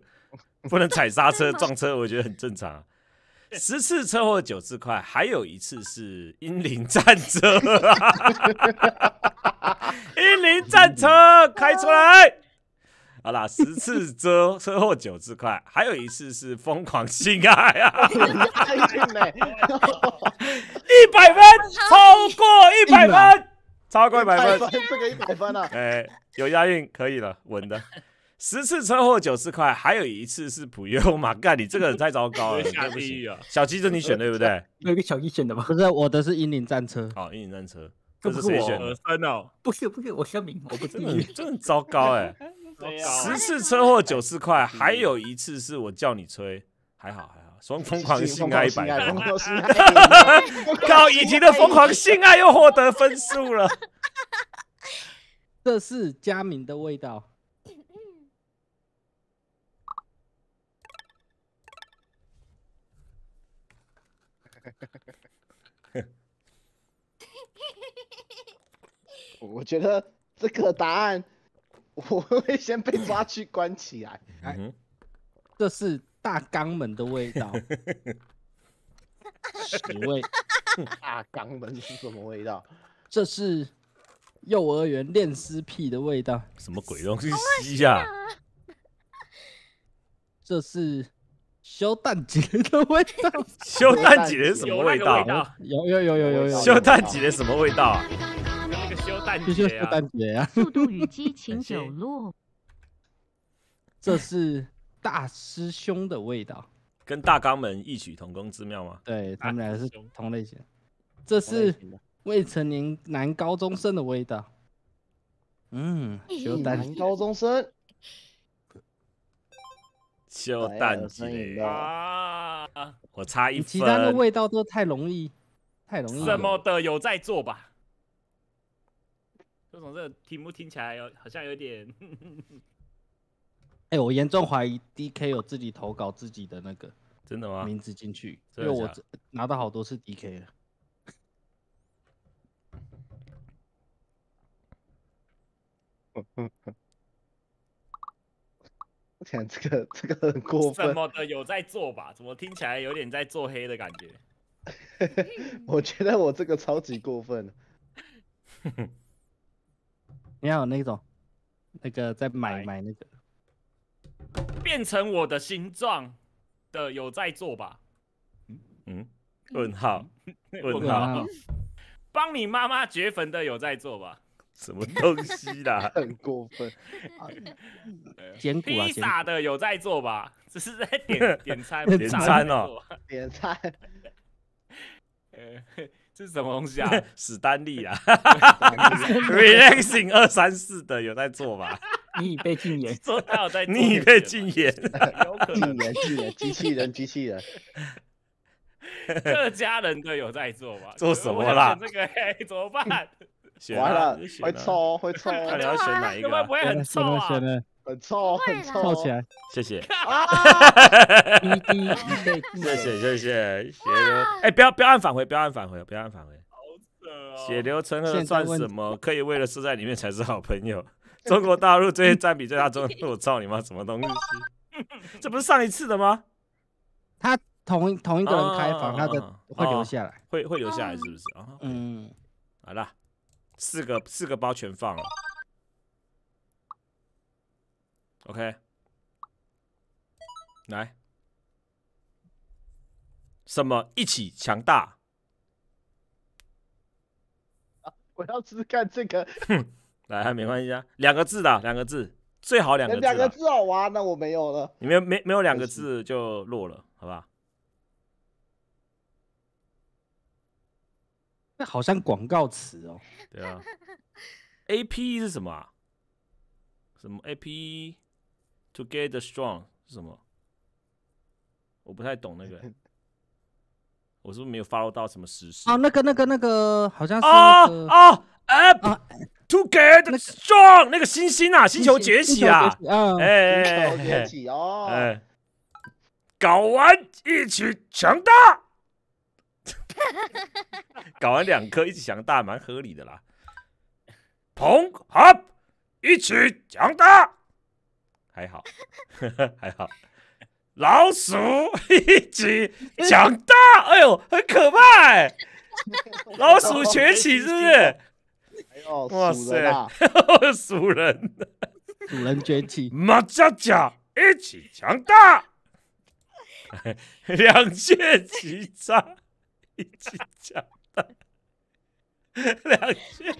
不能踩刹车撞车，我觉得很正常。十次车祸九次快，还有一次是英灵战车。英灵战车开出来。好啦，十次车车祸九次快，还有一次是疯狂性爱啊！一百分，超过一百分，超过一百分，这个一百分啊！哎，有押韵可以了，稳的。十次车祸九次快，还有一次是普优。马干，你这个人太糟糕了！小鸡这你选对不对？有一个小鸡选的吗？不是，我的是英灵战车。好，英灵战车。不是我选的，不是，不是，我声明，我不这么。这很糟糕哎。十次车祸九次快，还有一次是我叫你吹，还好还好，双疯 狂性爱一百。我靠 以前的疯狂性爱又获得分数了。这是佳明的味道。我觉得这个答案。我会先被抓去关起来。这是大肛门的味道，屎 味。大肛门是什么味道？这是幼儿园练尸屁的味道。什么鬼东西？吸一下。这是修蛋节的味道。修蛋节是什么味道？有有有有有有。修蛋节什么味道啊？修单节啊！速度与激情九落，这是大师兄的味道，跟大纲们异曲同工之妙吗？对他们俩是同类型。这是未成年男高中生的味道，嗯，修男高中生，修单节啊！我差一分，其他的味道都太容易，太容易什么的，有在做吧？这种这题目听起来有好像有点，哎，我严重怀疑 D K 有自己投稿自己的那个，真的吗？名字进去，因为我拿到好多次 D K 了。我 天，这个这个很过分，怎么的有在做吧？怎么听起来有点在做黑的感觉？我觉得我这个超级过分。你好，那种，那个在买买那个，变成我的形状的有在做吧？嗯嗯，问号问号，帮你妈妈掘坟的有在做吧？什么东西啦？很过分。捡 骨啊！的有在做吧？只是在点 点餐，点餐哦，点餐。这是什么东西啊？史丹利啊！r e l a x i n g 二三四的有在做吧？你已被禁言，昨天有在。你已被禁言，有可能。禁言禁言，机器人机器人。各家人都有在做吧？做什么啦？这个 怎么办？完了，会吵会看你要选哪一个？会不会很吵啊？很臭，很臭，谢谢。哈哈哈哈谢谢，谢谢，血流。哎，不要，不要按返回，不要按返回，不要按返回。血流成河算什么？可以为了死在里面才是好朋友。中国大陆这些占比最大，中我操你妈，什么东西？这不是上一次的吗？他同同一个人开房，他的会留下来，会会留下来，是不是啊？嗯，好了，四个四个包全放了。OK，来，什么一起强大？我要试试看这个。来，没关系啊，两个字的，两个字最好两个字。两个字好哇，那我没有了。你没没没有两个字就落了，好不好？那好像广告词哦。对啊，A P E 是什么啊？什么 A P E？To get the strong 是什么？我不太懂那个，我是不是没有 follow 到什么时事啊？那个、那个、那个好像是啊啊！To get strong，那个星星啊，星球崛起啊！诶，哎哎！星球崛起哦！搞完一起强大，搞 完两颗一起强大蛮合理的啦。同合一起强大。还好，还好，老鼠一起强大，哎呦，很可怕！老鼠崛起是？哎呦，哇塞，鼠人，鼠人崛起，马加加一起强大，两线齐发，一起强大，两线，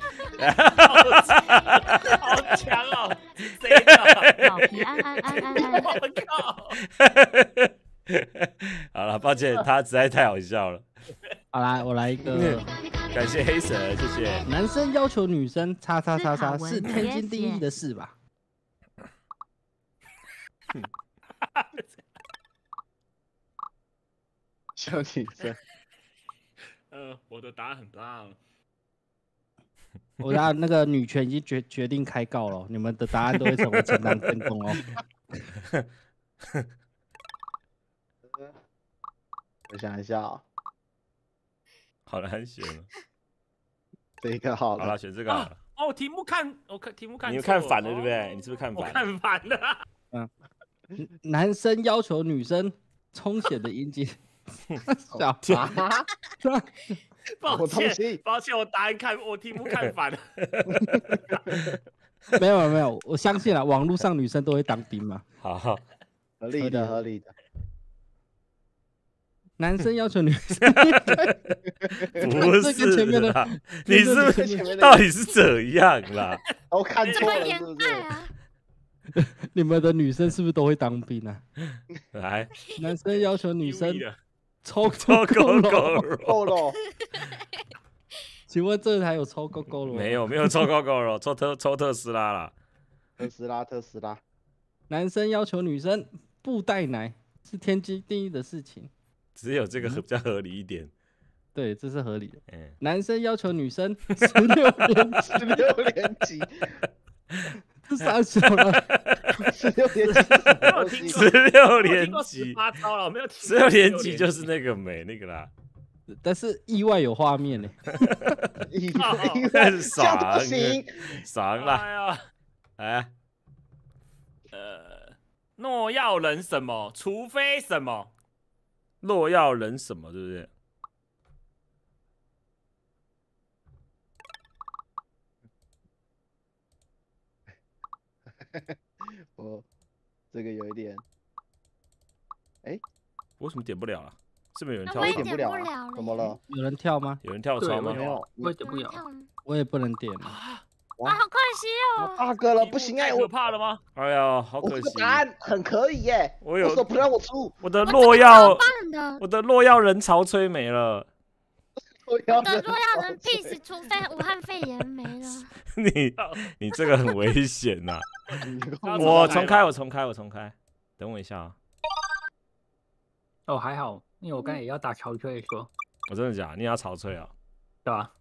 好强哦！谁啊？安安安安 我靠！好了，抱歉，他实在太好笑了。好啦，我来一个，感谢黑神，谢谢。男生要求女生叉叉叉叉是天经地义的事吧？小女生，嗯，我的答案很棒。我家那个女权已经决决定开告了，你们的答案都会成为城南天功哦。我想一下啊，好难选，这个好了，好了，选这个好了。哦，题目看，我看题目看，你们看反了对不对？你是不是看反？看反了。嗯，男生要求女生充血的阴茎，小啥？抱歉，抱歉，我答案看 我题目看反了。没有没有，我相信了，网络上女生都会当兵嘛？好，合理的合理的。男生要求女生，不是跟前面的？你是到底是怎样啦？我看错了。你们的女生是不是都会当兵啊？来，男生要求女生。抽抽勾狗了，请问这台有抽勾勾了？没有，没有抽勾勾了，抽 特抽特斯拉了，特斯拉特斯拉。男生要求女生不带奶，是天经地义的事情，只有这个比较合理一点。对，这是合理的。男生要求女生十六年 十六年级。是 三十，十六年，级，十六年级，八了，没有，十六年级就是那个美那个啦，但是意外有画面呢，意外，这样都不行，傻 了，哎，呃，诺要人什么，除非什么，若要人什么，对不对？我这个有一点，哎，为什么点不了啊？是不是有人跳，我点不了，怎么了？有人跳吗？有人跳潮吗？我也点不了，我也不能点啊！哇，好可惜哦！大哥了，不行啊！我怕了吗？哎呀，好可惜！答案很可以耶，我有不让我出，我的落药，我的落药人潮吹没了。等若要人 peace，除非武汉肺炎没了。你你这个很危险呐！我重开，我重开，我重开。等我一下啊！哦，还好，因为我刚也要打潮吹说？我真的假？你要潮吹啊？对吧？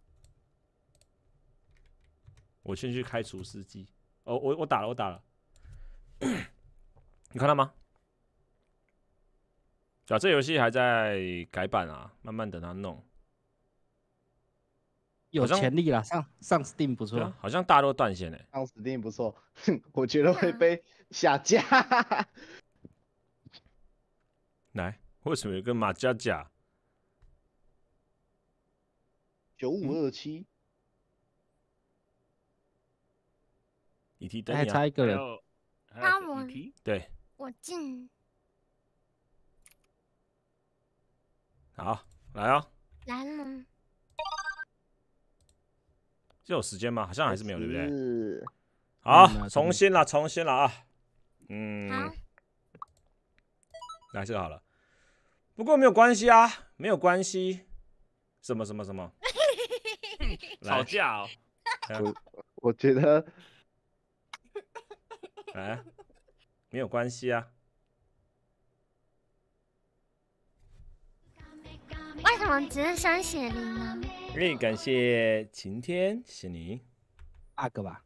我先去开除司机。哦，我我打了，我打了。你看到吗？啊，这游戏还在改版啊，慢慢等他弄。有潜力了，上上 steam 不错，好像大家都断线嘞。上 steam 不错，我觉得会被下架。来，为什么有个马甲甲？九五二七，你提灯，还差一个人，他我，对我进，好，来哦。来了这有时间吗？好像还是没有，对不对？好，重新了，重新了啊！嗯，来这个好了。不过没有关系啊，没有关系。什么什么什么？吵架哦！我觉得，哎，没有关系啊。为什么只是三血零呢？对，感谢晴天，是你，阿哥吧，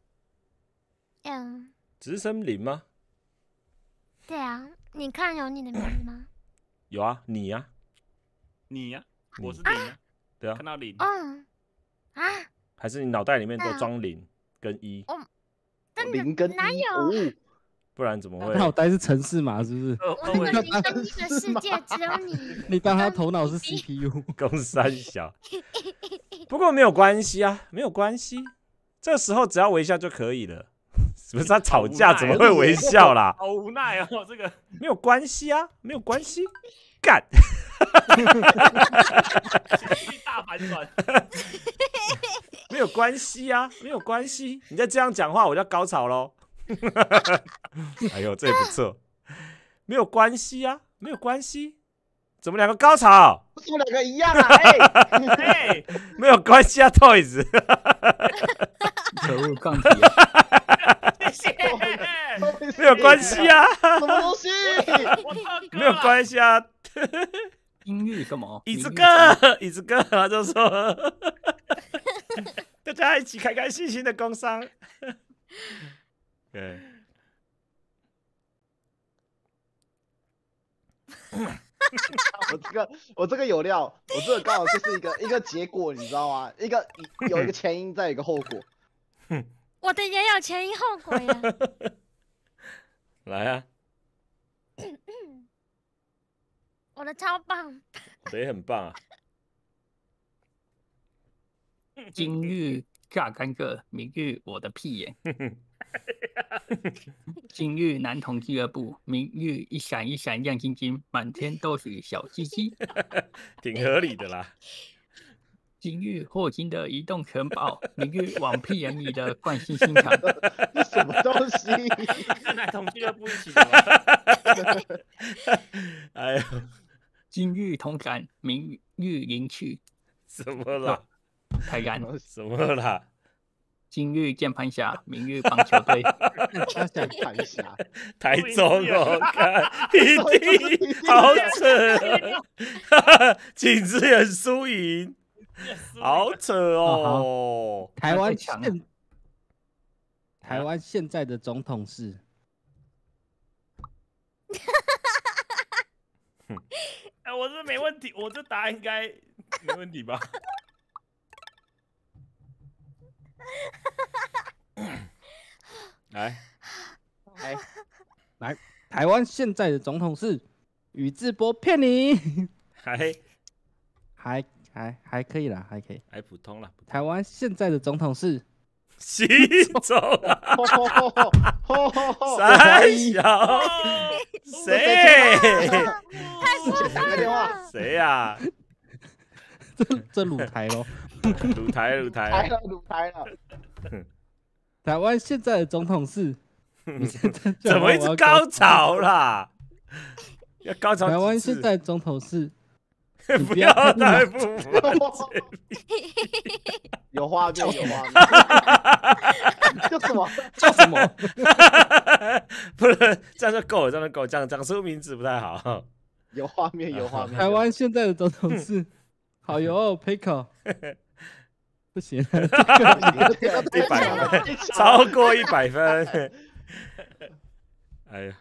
嗯，直升零吗？对啊，你看有你的名字吗？有啊，你呀，你呀，我是零啊，对啊，看到零，嗯，啊，还是你脑袋里面都装零跟一，哦、的零跟哪有？不然怎么会？我袋是城市嘛，是不是？我你的世界只有你。你当他头脑是 CPU 公三小。不过没有关系啊，没有关系。这时候只要微笑就可以了。不是他吵架，怎么会微笑啦？好无奈哦，这个没有关系啊，没有关系。干，哈哈哈哈哈！大反转，没有关系啊，没有关系。你再这样讲话，我就高潮喽。哎呦，这也不错，没有关系啊，没有关系，怎么两个高潮？怎么两个一样的？没有关系啊，Toys，投 入杠体没有关系啊，什么东西？没有关系啊，音乐干嘛？椅子哥，椅子哥，他就说，大家一起开开心心的工伤。我这个，我这个有料，我这个刚好就是一个一个结果，你知道吗？一个有一个前因，再有一个后果。我的也有前因后果呀。来啊！我的超棒，谁很棒啊。今日榨干个，明日我的屁眼。金玉男童俱乐部，明日一闪一闪亮晶晶，满天都是小鸡鸡，挺合理的啦。金玉霍金的移动城堡，明日网屁眼里的惯性心肠，是什么东西？男童俱乐部起的。哎呀，金玉同感，明日离去，什么了？太干了，什么了？金玉键盘侠，名誉棒球队。键盘侠，台中，台中，好扯。哈哈哈哈哈！请支援输赢，好扯哦。台湾强台湾现在的总统是。哎，我这没问题，我这答案应该没问题吧。来，来，来！台湾现在的总统是宇智波骗你，还还还还可以啦，还可以，还普通了。台湾现在的总统是习总，三小 谁？谁呀？这这鲁台喽，鲁 台鲁台了，鲁台了。台湾现在的总统是，怎么一直高潮啦？要高潮！台湾现在总统是，不要太不服有画面，有画面。叫什么？叫什么？不是，这样就够了，这样子狗，讲讲出名字不太好。有画面，有画面。台湾现在的总统是。好哟，Pickle，不行，一 百分，超过一百分，哎呀，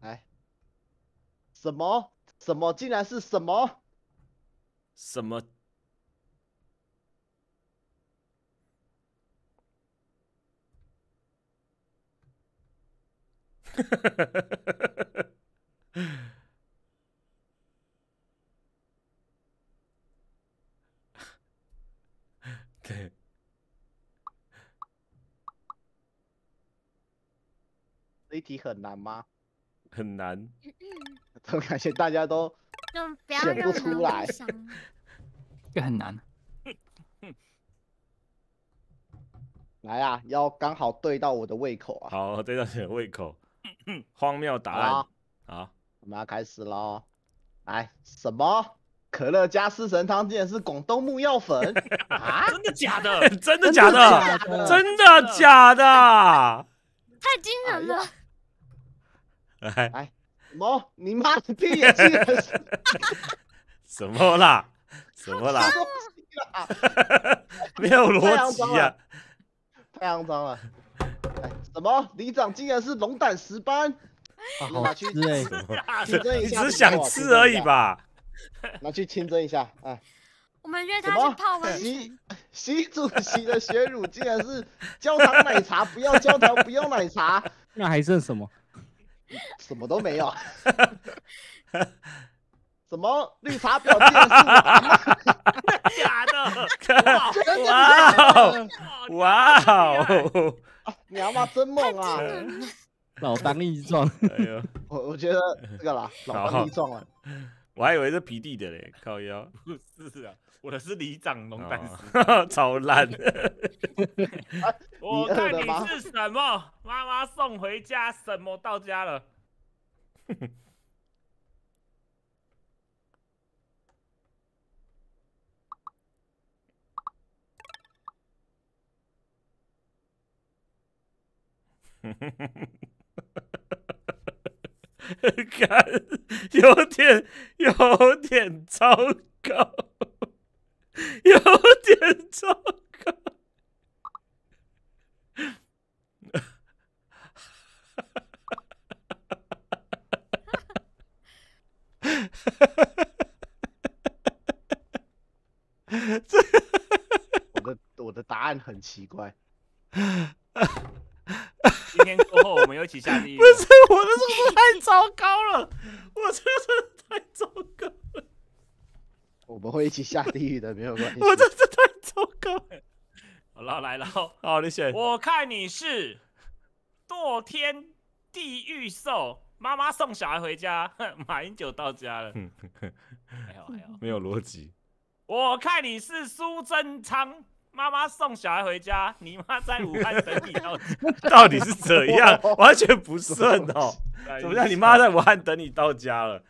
来，什么什么，竟然是什么什么？哈哈哈哈哈！对。这一题很难吗？很难，我感觉大家都写不出来，这很难。来啊，要刚好对到我的胃口啊！好，对到你的胃口，荒谬答案好，我们要开始喽。来，什么？可乐加四神汤竟然是广东木药粉 啊！真的假的？真的假的？真的假的？太惊人了！来来，什么？你妈的屁呀！什么啦？什么啦？没有逻辑啊！太肮脏了！什么？里长竟然是龙胆石斑？你妈去你只是想吃而已吧？拿去清蒸一下啊！我们约他去泡温泉。习主席的血乳竟然是焦糖奶茶，不要焦糖，不要奶茶。那还剩什么？什么都没有。什么绿茶婊？是假的！真的吗？哇哇哦！娘妈真猛啊！老当益壮。哎呦，我我觉得这个啦，老当益壮了。我还以为是皮弟的嘞，烤腰。不 是啊，我的是里长龙蛋石，烂。我看你是什么？妈妈送回家，什么到家了？感 有点有点糟糕，有点糟糕。哈哈哈这，我的我的答案很奇怪。今天过后，我们一起下地狱。我的失太糟糕了，我真的是太糟糕了。我们会一起下地狱的，没有关系。我真是太糟糕了。好了，来，然后好，你选。我看你是堕天地狱兽，妈妈送小孩回家，马英九到家了。没有，没有，没有逻辑。我看你是苏贞昌。妈妈送小孩回家，你妈在武汉等你到。到底是怎样？完全不顺哦。怎么样？你妈在武汉等你到家了。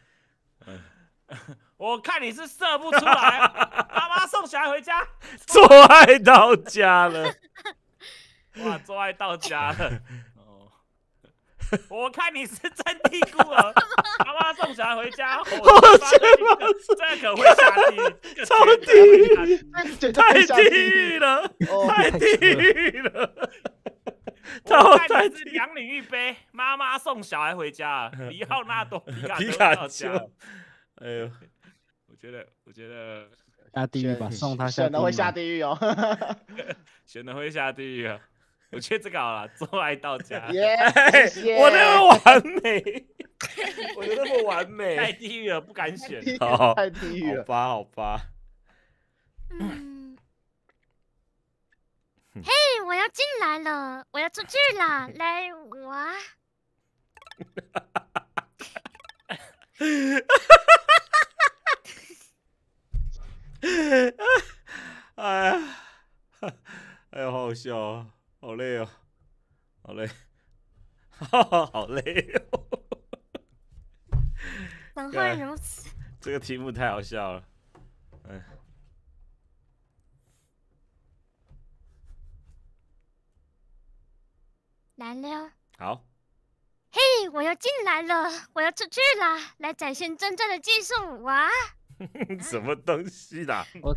我看你是射不出来。妈妈送小孩回家，做爱到家了。哇，做爱到家了。我看你是真低估了，妈妈送小孩回家，我去，这可会下地狱，超低，太低了，太低了，然后在杨岭玉杯，妈妈送小孩回家，李浩纳多，皮卡丘，哎呦，我觉得，我觉得下地狱吧，送他下，选的会下地狱哦，选的会下地狱啊。我缺这个好了，做爱到家，我那么完美，我那么完美，太地狱了，不敢选，好，太地狱了，好吧，好吧。嗯，嘿，我要进来了，我要出去了，来我。哎呀，哎呀，好好笑啊！好累哦，好累，哈哈，好累哦，能会如此？这个题目太好笑了，哎，来了，好，嘿，我要进来了，我要出去了，来展现真正的技术，哇，什么东西我。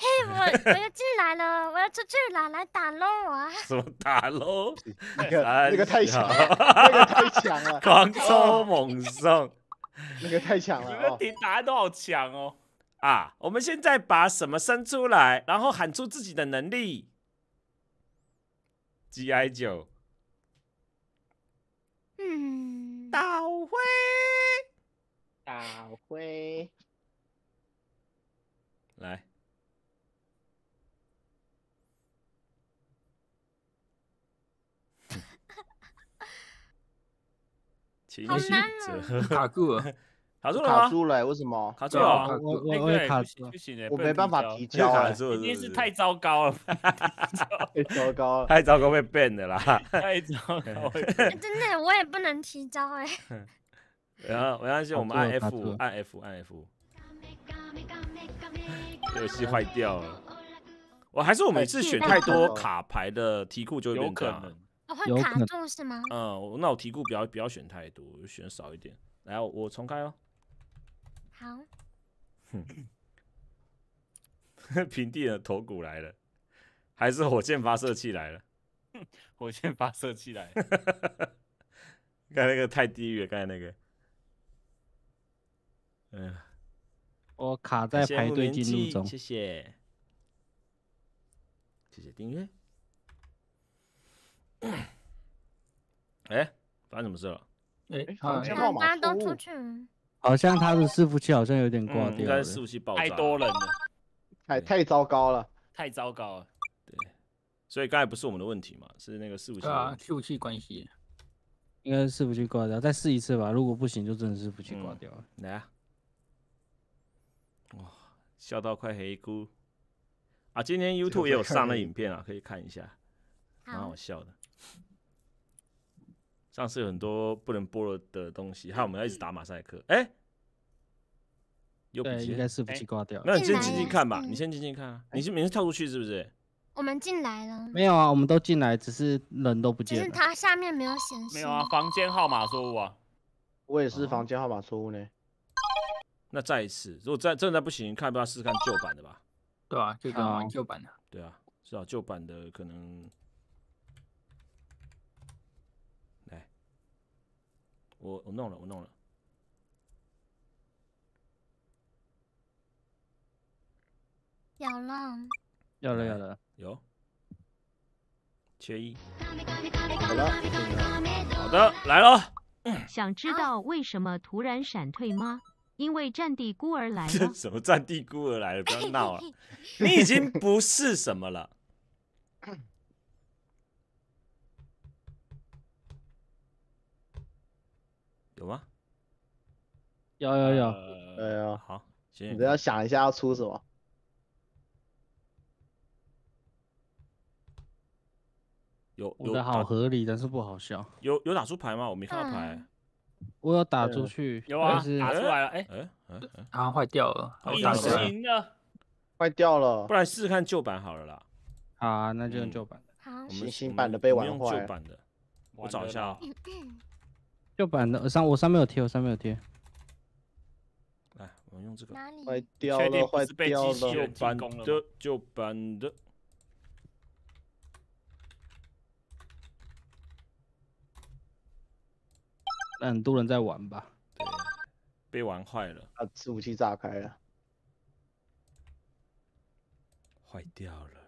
嘿，我 我要进来了，我要出去了，来打喽！我 怎么打喽？那个那个太强了，那个太强了，狂抽猛送，那个太强了你们听答案都好强哦！啊，我们现在把什么伸出来，然后喊出自己的能力？G I 九，嗯，倒灰，倒灰，来。卡住了，卡住了，卡住了，为什么？卡住了，卡住了，不行哎，我 没办法提交，肯定是太糟糕了，太糟糕，太糟糕会 ban 的啦，太糟，糕，真的我也不能提交哎。然后我相信我们按 F，按 F，按 F，游戏坏掉了。我还是我每次选太多卡牌的题库就有可能。会卡住是吗？嗯，那我提库不要不要选太多，选少一点。来，我重开哦。好。平地的头骨来了，还是火箭发射器来了？火箭发射器来。了。刚才那个太低了，刚才那个。嗯。我卡在排队记录中。谢谢。谢谢订阅。哎，发生什么事了？哎，好像号码去好像他的伺服器好像有点挂掉了。伺服器爆炸。太多人了，太太糟糕了，太糟糕了。对，所以刚才不是我们的问题嘛，是那个伺服器。啊，伺服器关系。应该是伺服器挂掉，再试一次吧。如果不行，就真的伺服器挂掉了。来啊！哇，笑到快黑哭啊，今天 YouTube 也有上了影片啊，可以看一下，蛮好笑的。上次有很多不能播了的东西，还有我们要一直打马赛克。哎，有服器挂掉，那你先进去看吧。你先进去看啊，你是每次跳出去是不是？我们进来了，没有啊，我们都进来，只是人都不见。就是它下面没有显示，没有啊，房间号码错误啊，我也是房间号码错误呢？那再一次，如果再正在不行，看不要试试看旧版的吧？对啊，旧版的，旧版的，对啊，是啊，旧版的可能。我我弄了我弄了，要了，要了要了，有，缺一，好了，好的来了。想知道为什么突然闪退吗？因为战地孤儿来了。什么战地孤儿来了？不要闹了，你已经不是什么了。有吗？有有有，哎啊，好，行。你都要想一下要出什么。有有的好合理，但是不好笑。有有打出牌吗？我没看到牌。我要打出去。有啊，打出来了。哎哎，啊，坏掉了。隐形的，坏掉了。不然试试看旧版好了啦。啊，那就用旧版的。好，新新版的被玩坏。旧版的，我找一下啊。旧版的，上我上面有贴，我上面有贴。来，我们用这个。哪里？坏掉了，是被机旧版的。很多人在玩吧？对。被玩坏了。啊，武器炸开了。坏掉了。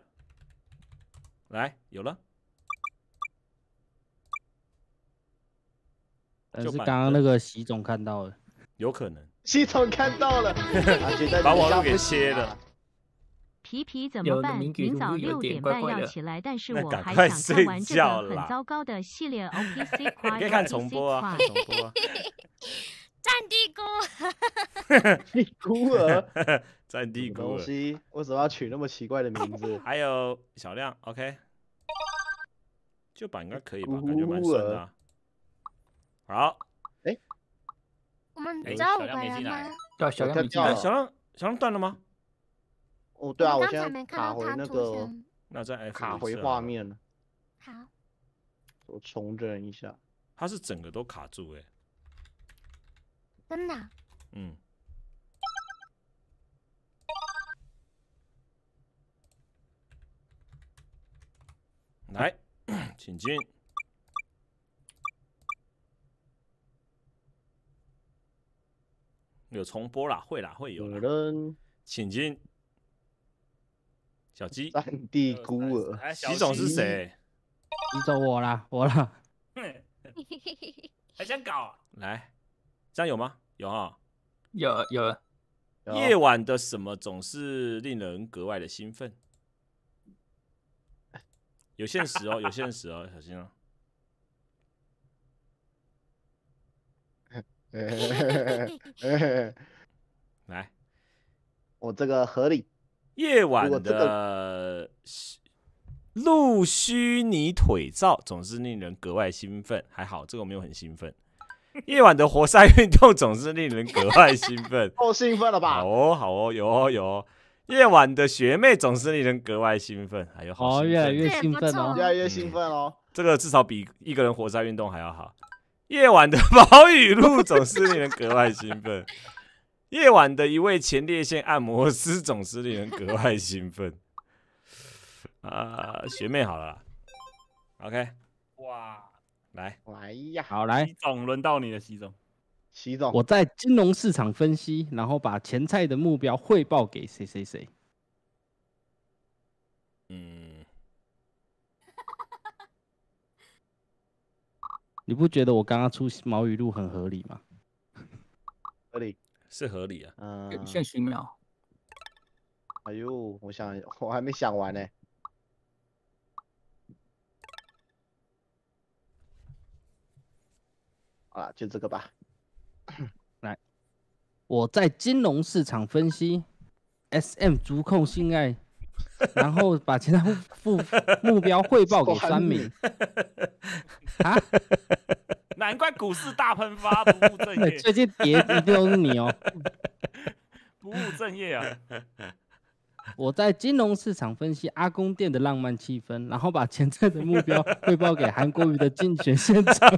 来，有了。是刚刚那个习总看到了，有可能 习总看到了，把网络给切了。皮皮怎么办？明早六点半要起来，但是我还想玩这个很糟糕的系列 O P C Quad 重播 C Quad。占地孤儿，占地孤儿，战地孤儿，东西？为什么要取那么奇怪的名字？还有小亮，OK，旧版应该可以吧？感觉蛮酸的。好，哎，我们哎，小亮没进来吗？小亮，小亮，小亮断了吗？哦，对啊，我现在卡回那个，那再卡回画面了。好，我重整一下。他是整个都卡住，哎，真的。嗯。来，请进。有重播啦，会啦，会有啦。请进，小鸡。战地孤儿。习总是谁？你走我啦，我啦。还想搞？来，这样有吗？有，啊，有，有。夜晚的什么总是令人格外的兴奋？有现实哦，有现实哦，小心哦。来，我这个合理。夜晚的露虚拟腿照总是令人格外兴奋，还好这个我没有很兴奋。夜晚的活塞运动总是令人格外兴奋，够兴奋了吧？哦，好哦，有哦有哦。夜晚的学妹总是令人格外兴奋，还有好越来越兴奋哦，越来越兴奋哦。这个至少比一个人活塞运动还要好。夜晚的毛雨露总是令人格外兴奋。夜晚的一位前列腺按摩师总是令人格外兴奋。啊，学妹好了，OK，哇，来，哎呀，好来，习总轮到你了，习总，习总，我在金融市场分析，然后把前菜的目标汇报给谁谁谁。嗯。你不觉得我刚刚出毛雨露很合理吗？合理是合理啊。嗯，限十秒。哎呦，我想，我还没想完呢。啊，就这个吧。来，我在金融市场分析。S.M. 足控性爱。然后把其他目目标汇报给三明啊，难怪股市大喷发，不务正业。最近跌跌都是你哦，不务正业啊！我在金融市场分析阿公店的浪漫气氛，然后把潜在的目标汇报给韩国瑜的竞选 现场。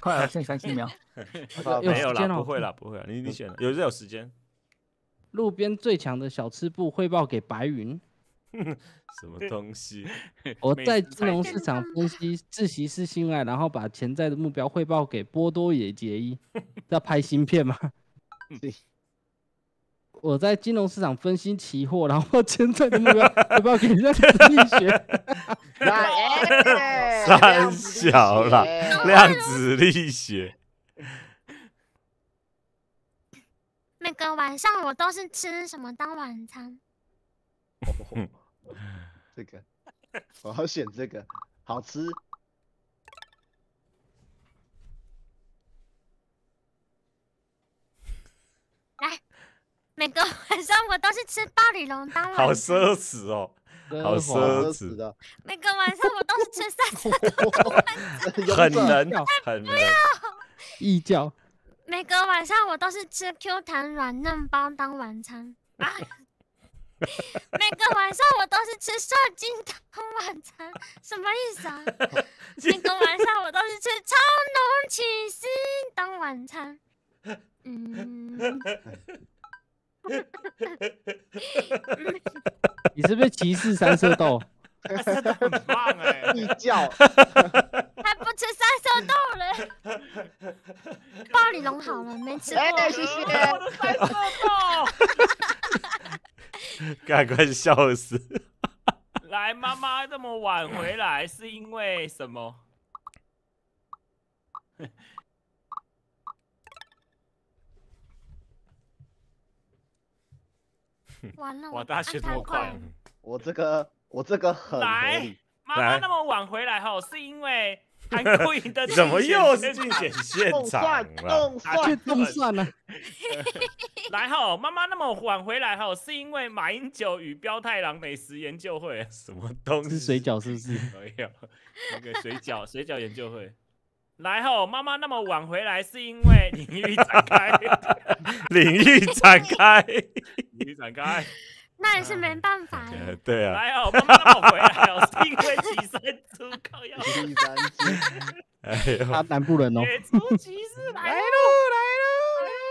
快，剩下三十秒，没有了，不会了，不会了。你你选，有是有时间。路边最强的小吃部汇报给白云，什么东西？我在金融市场分析自习室性爱，然后把潜在的目标汇报给波多野结衣。要拍新片吗？我在金融市场分析期货，然后潜在的目标汇报给量子力学。三小了，量子力学。每个晚上我都是吃什么当晚餐？这个我要选这个，好吃。来，每个晚上我都是吃鲍里龙当晚餐，好奢侈哦，好奢侈的。每个晚上我都是吃三餐。鱼晚餐，很能，不要一脚。每个晚上我都是吃 Q 弹软嫩包当晚餐啊！每个晚上我都是吃射精当晚餐，什么意思啊？每个晚上我都是吃超浓情司当晚餐。嗯。你是不是歧视三色豆？可是很棒哎！睡觉，还不吃三色豆了？暴 龙好了，没吃。过，谢谢。我的三色豆，赶快笑死！来，妈妈这么晚回来是因为什么？完了，我大学太快我这个。我这个很来，妈妈那么晚回来吼，是因为韩国影的怎么又是竞选现场了？啊，却动算了。来吼，妈妈那么晚回来吼，是因为马英九与标太郎美食研究会，什么东西？水饺是不是？没有，那个水饺，水饺研究会。来后，妈妈那么晚回来是因为领域展开，领域展开，领域展开。那也是没办法 呀。对啊。还好妈妈晚回来哦，幸亏骑士出高药。哈哈哈！哎呦，他南部人哦。骑士来喽！来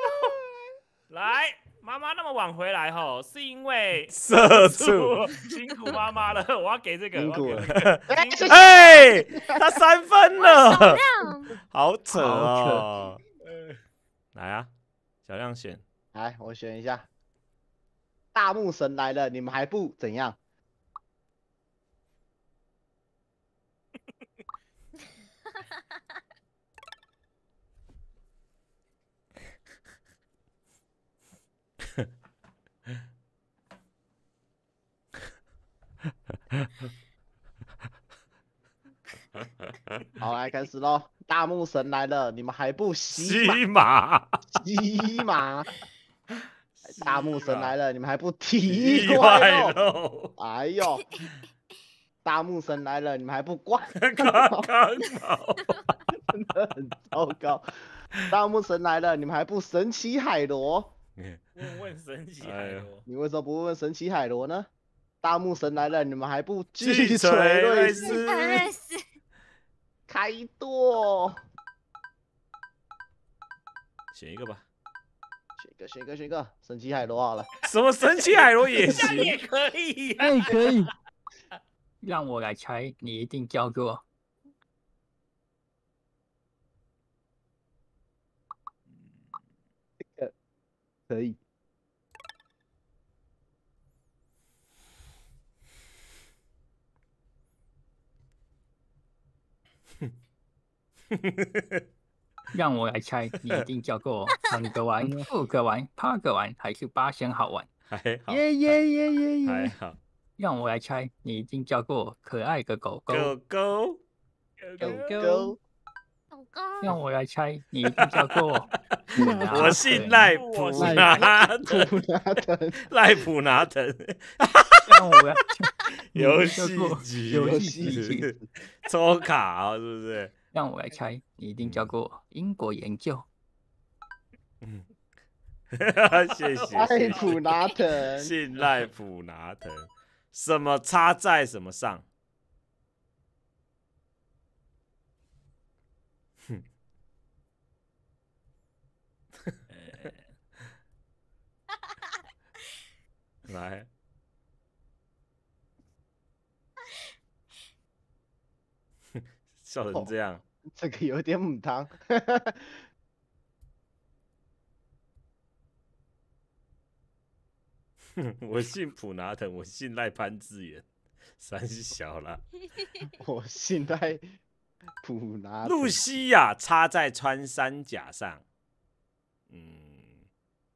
喽！来妈妈那么晚回来吼，是因为射术辛苦妈妈了。我要给这个。辛苦了。哎，他三分了。小亮。好扯哦。来啊，小亮选。来，我选一下。大木神来了，你们还不怎样？好，来开始喽！大木神来了，你们还不吸吗？吸吗？大木神来了，你们还不提？哎呦！哎呦！大木神来了，你们还不 真的很糟糕。大木神来了，你们还不神奇海螺？问问神奇海螺，你为什么不问神奇海螺呢？大木神来了，你们还不巨锤瑞斯？开多，选一个吧。谁选谁个，神奇海螺好了。什么神奇海螺？也行，也可以。哎，可以。让我来猜，你一定交给我。可以。呵呵呵呵。让我来猜，你一定叫过两 个玩、六个玩、八个玩，还是八仙好玩？耶耶耶耶耶！还好。让我来猜，你一定叫过可爱的狗狗、狗狗、狗狗。狗狗。让我来猜，你一定叫过我 姓赖普拿的赖普拿的赖普让我来猜，游戏机，游戏机，抽卡，是不是？让我来猜，你一定教过我英国研究。嗯，谢谢。赖普拿腾，赖普拿腾，什么插在什么上？哼。来。笑成这样，这个有点唔汤。哈哈。我姓普拿腾，我姓赖潘志远，三小啦。我姓赖普拿。露西亚插在穿山甲上。嗯，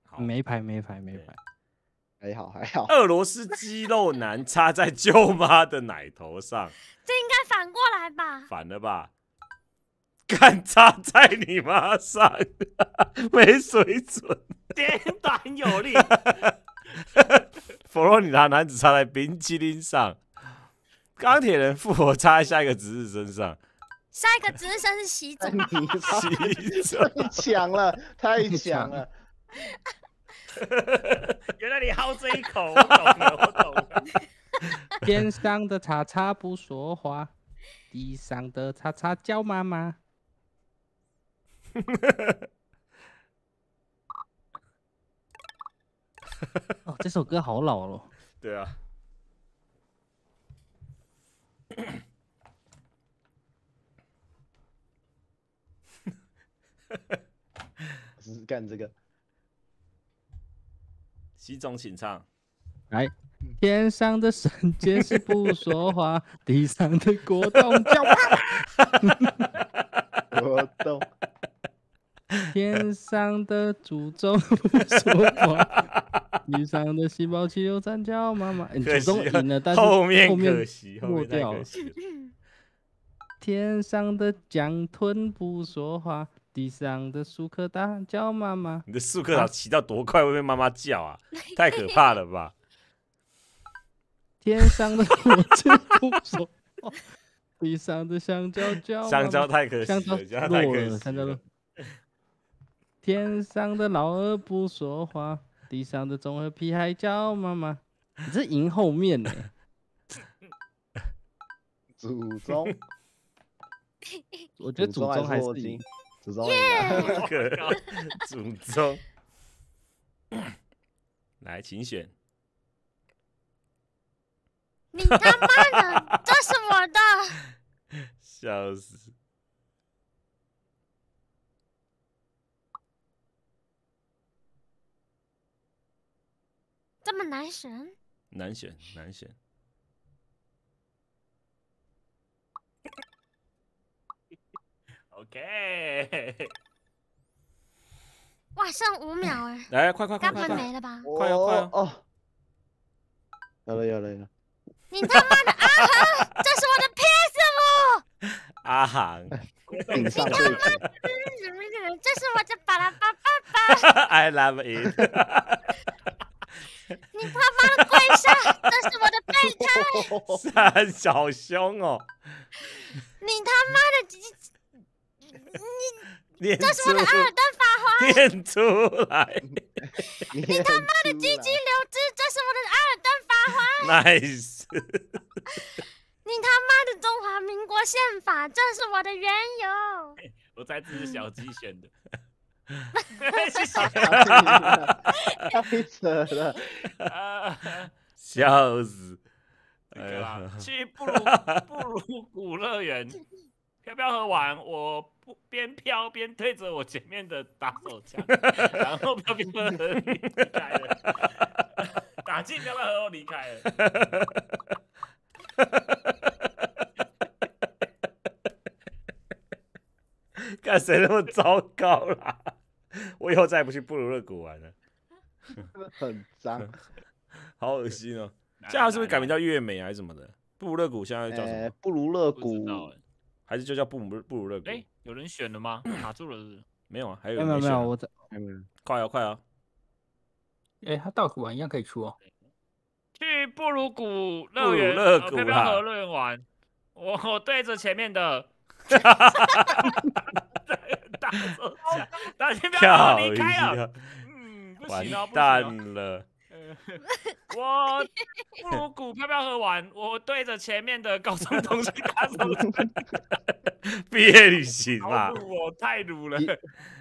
好。没牌，没牌，没牌。还好还好。俄罗斯肌肉男插在舅妈的奶头上，这应该反过来吧？反了吧？敢插在你妈上，没水准。点短有力。佛洛里达男子插在冰淇淋上，钢铁人复活插在下一个值日身上，下一个值日生是习总，习总太强了，太强了。哈哈哈原来你好这一口，我懂，我懂。天上的叉叉不说话，地上的叉叉叫妈妈。哈哈哈哦，这首歌好老了。对啊。哈哈哈是干这个。集中请唱，来。天上的神仙是不说话，地上的果冻叫胖。果冻。天上的祖宗不说话。哈，哈，哈，哈，哈，哈，哈，哈，叫妈妈。哈，祖宗哈，哈，哈，哈，哈，哈，哈，哈，哈，哈，哈，哈，哈，哈，哈，哈，哈，哈，哈，地上的树克大叫妈妈，你的树克大骑到多快会被妈妈叫啊？太可怕了吧！天上的火车不说话，地上的香蕉叫香蕉太可惜了，香蕉落了，香蕉天上的老二不说话，地上的综和皮还叫妈妈，你这赢后面呢？祖宗，我觉得祖宗还是赢。祖宗，祖宗，来，请选。你他妈的，这是我的！笑死！这么难选？难选，难选。OK，哇，剩五秒哎，来快快快，该不会没了吧？快快哦，有了有了有了！你他妈的阿航，这是我的 P S O。阿 航，你他妈的这是什么人？这是我的巴拉巴爸爸。I love it。你他妈的跪下，这是我的备胎。三小凶哦！你他妈的你 这是我的阿尔登法环，念出来！你他妈的《鸡鸡留资》，这是我的阿尔登法环，nice！你他妈的《中华民国宪法》，这是我的缘由。我猜这是小鸡选的，太扯了，笑死！去布鲁布鲁谷乐园。飘飘喝完，我不边飘边推着我前面的打手枪，然后飘飘喝离开了，打进飘飘喝后离开了，看谁那么糟糕啦！我以后再也不去布鲁勒谷玩了，很脏，好恶心哦！现在是不是改名叫月美还是什么的？布鲁勒谷现在叫什么？布鲁勒谷。还是就叫布鲁布鲁乐园。哎，有人选了吗？卡住了是？不是？没有啊，还有没有？没有，没有，我快啊快啊！哎，他到处玩一样可以出哦。去布鲁谷乐园，布鲁乐园，飘乐园玩。我对着前面的，哈哈哈哈哈哈！打打，跳离开啊！嗯，完蛋了。我不如古票票喝完，我对着前面的高中同学打手 毕业旅行啦，我太卤了。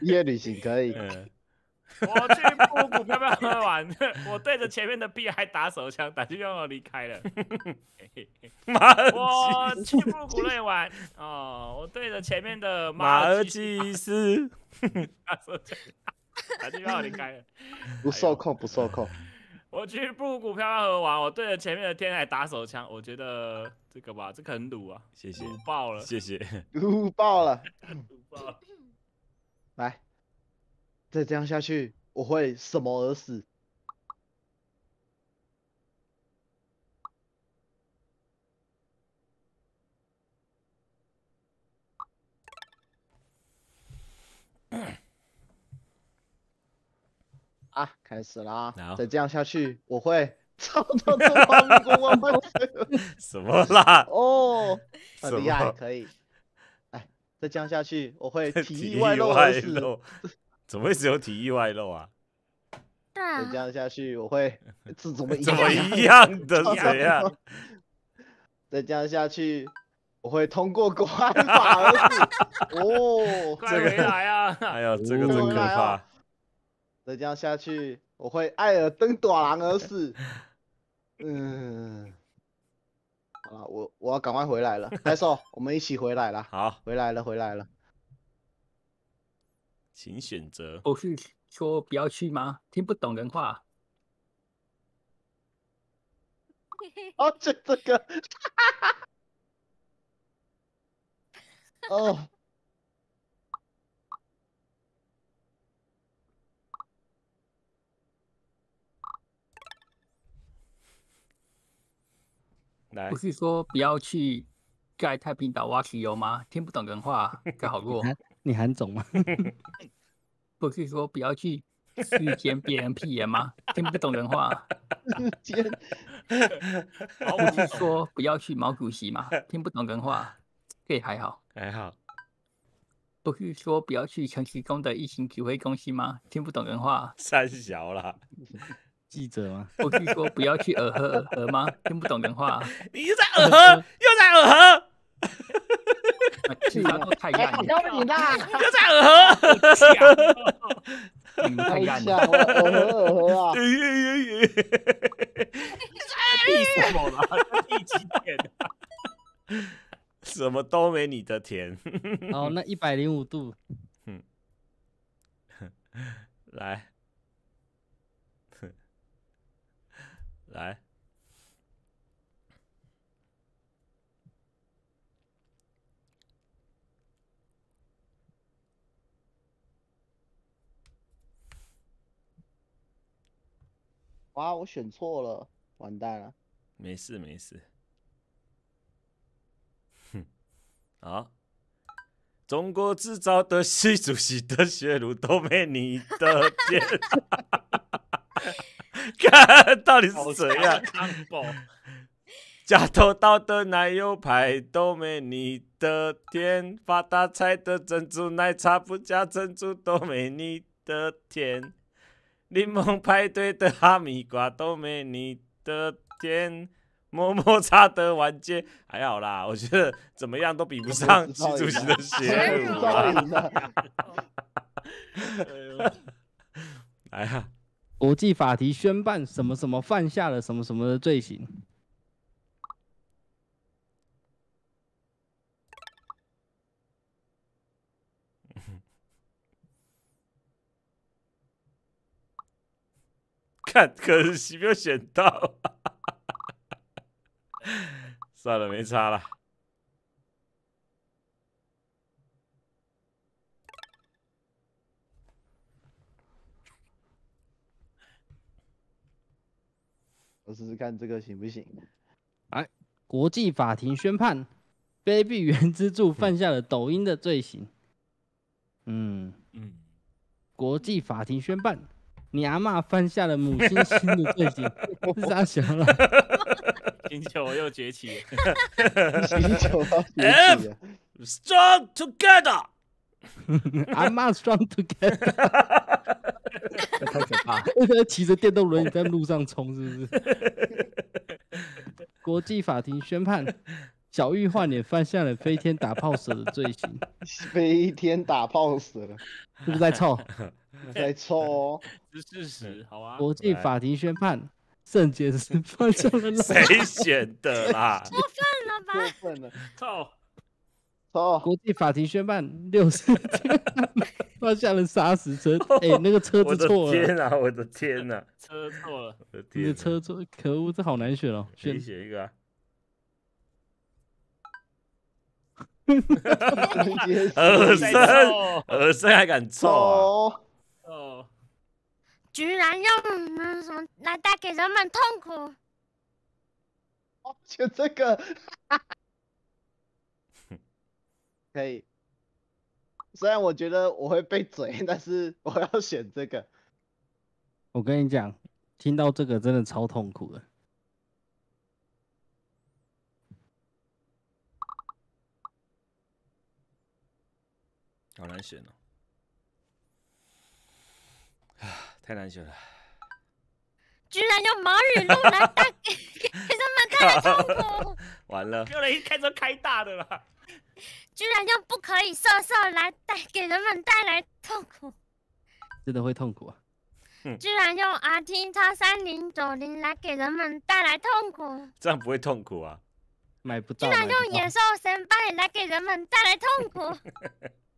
毕业旅行可以，我去不如股票票喝完，我对着前面的屁还打手枪，打就让我离开了。马我去不如古那玩，哦，我对着前面的马尔基斯打手枪，打气枪我离开了。不受控，不受控。我去布谷漂流玩，我对着前面的天海打手枪，我觉得这个吧，这个很堵啊，谢堵爆了，谢谢，堵 爆了，鲁爆，来，再这样下去，我会什么而死？啊，开始啦！再这样下去，我会 操到中华民国万岁！什么啦？哦，很厉害，可以。哎，再这样下去，我会体意外露。体艺怎么会只有体意外露啊？再这样下去，我会 是怎么一样的？怎样？再这样下去，我会通过国安法。哦，这个来啊！哎呀，这个真可怕。再这样下去，我会艾尔登短狼而死。嗯，好我我要赶快回来了。来，说，我们一起回来了。好，回来了，回来了。请选择。我是说不要去吗？听不懂人话。哦，这这个。哦。不是说不要去盖太平岛挖石油吗？听不懂人话，盖好过。你很懂吗？不是说不要去去捡别人屁眼吗？听不懂人话。不是说不要去毛主席吗？听不懂人话，这还好。还好。不是说不要去陈其功的疫情指挥中心吗？听不懂人话。三小了。记者吗？我跟你说，不要去耳河，耳河吗？听不懂人话，你又在耳河，又在尔河，太烂了！交你啦，又在尔河，太烂了！尔河耳河啊！了，什么都没你的甜。哦，那一百零五度，嗯，来。来！哇，我选错了，完蛋了！没事没事，哼，啊，中国制造的习主席的血路都没你的甜。看到底是谁呀？汉堡、加多宝的奶油派都没你的甜，发大财的珍珠奶茶不加珍珠都没你的甜，柠檬派对的哈密瓜都没你的甜，抹抹茶的完结还好啦，我觉得怎么样都比不上习主席的鞋哈哈哈哈哈哈！哎呀。国际法庭宣判，什么什么犯下了什么什么的罪行。看，可惜没有选到，算了，没差了。我试试看这个行不行？哎，国际法庭宣判，Baby 原之助犯下了抖音的罪行。嗯嗯，国际法庭宣判，你阿妈犯下了母亲心的罪行。杀翔了，星球又崛起，星球崛起，Strong together，阿妈 Strong together。太可怕！骑着电动轮椅在路上冲，是不是？国际法庭宣判，小玉幻脸犯下了飞天打炮死的罪行。飞天打炮死了，是不是在臭？在臭哦，是事实。好啊，国际法庭宣判，圣洁是犯下了谁选的啦？过分了吧？过分了，操！哦，国际法庭宣判六十发让了杀死车，哎，那个车子错了。天哪，我的天哪，车错了，你的车错，可恶，这好难选哦，选选一个啊。耳塞，耳塞还敢错啊？错，居然用什么来带给人们痛苦？选这个。可以，虽然我觉得我会被嘴，但是我要选这个。我跟你讲，听到这个真的超痛苦的，好难选哦，啊，太难选了，居然用马雨露来打，什么开大？完了，又来一开车开大的了。居然用不可以射射来带给人们带来痛苦，真的会痛苦啊！居然用 R T 三零九零来给人们带来痛苦，这样不会痛苦啊！买不到。居然用野兽神拜来给人们带来痛苦，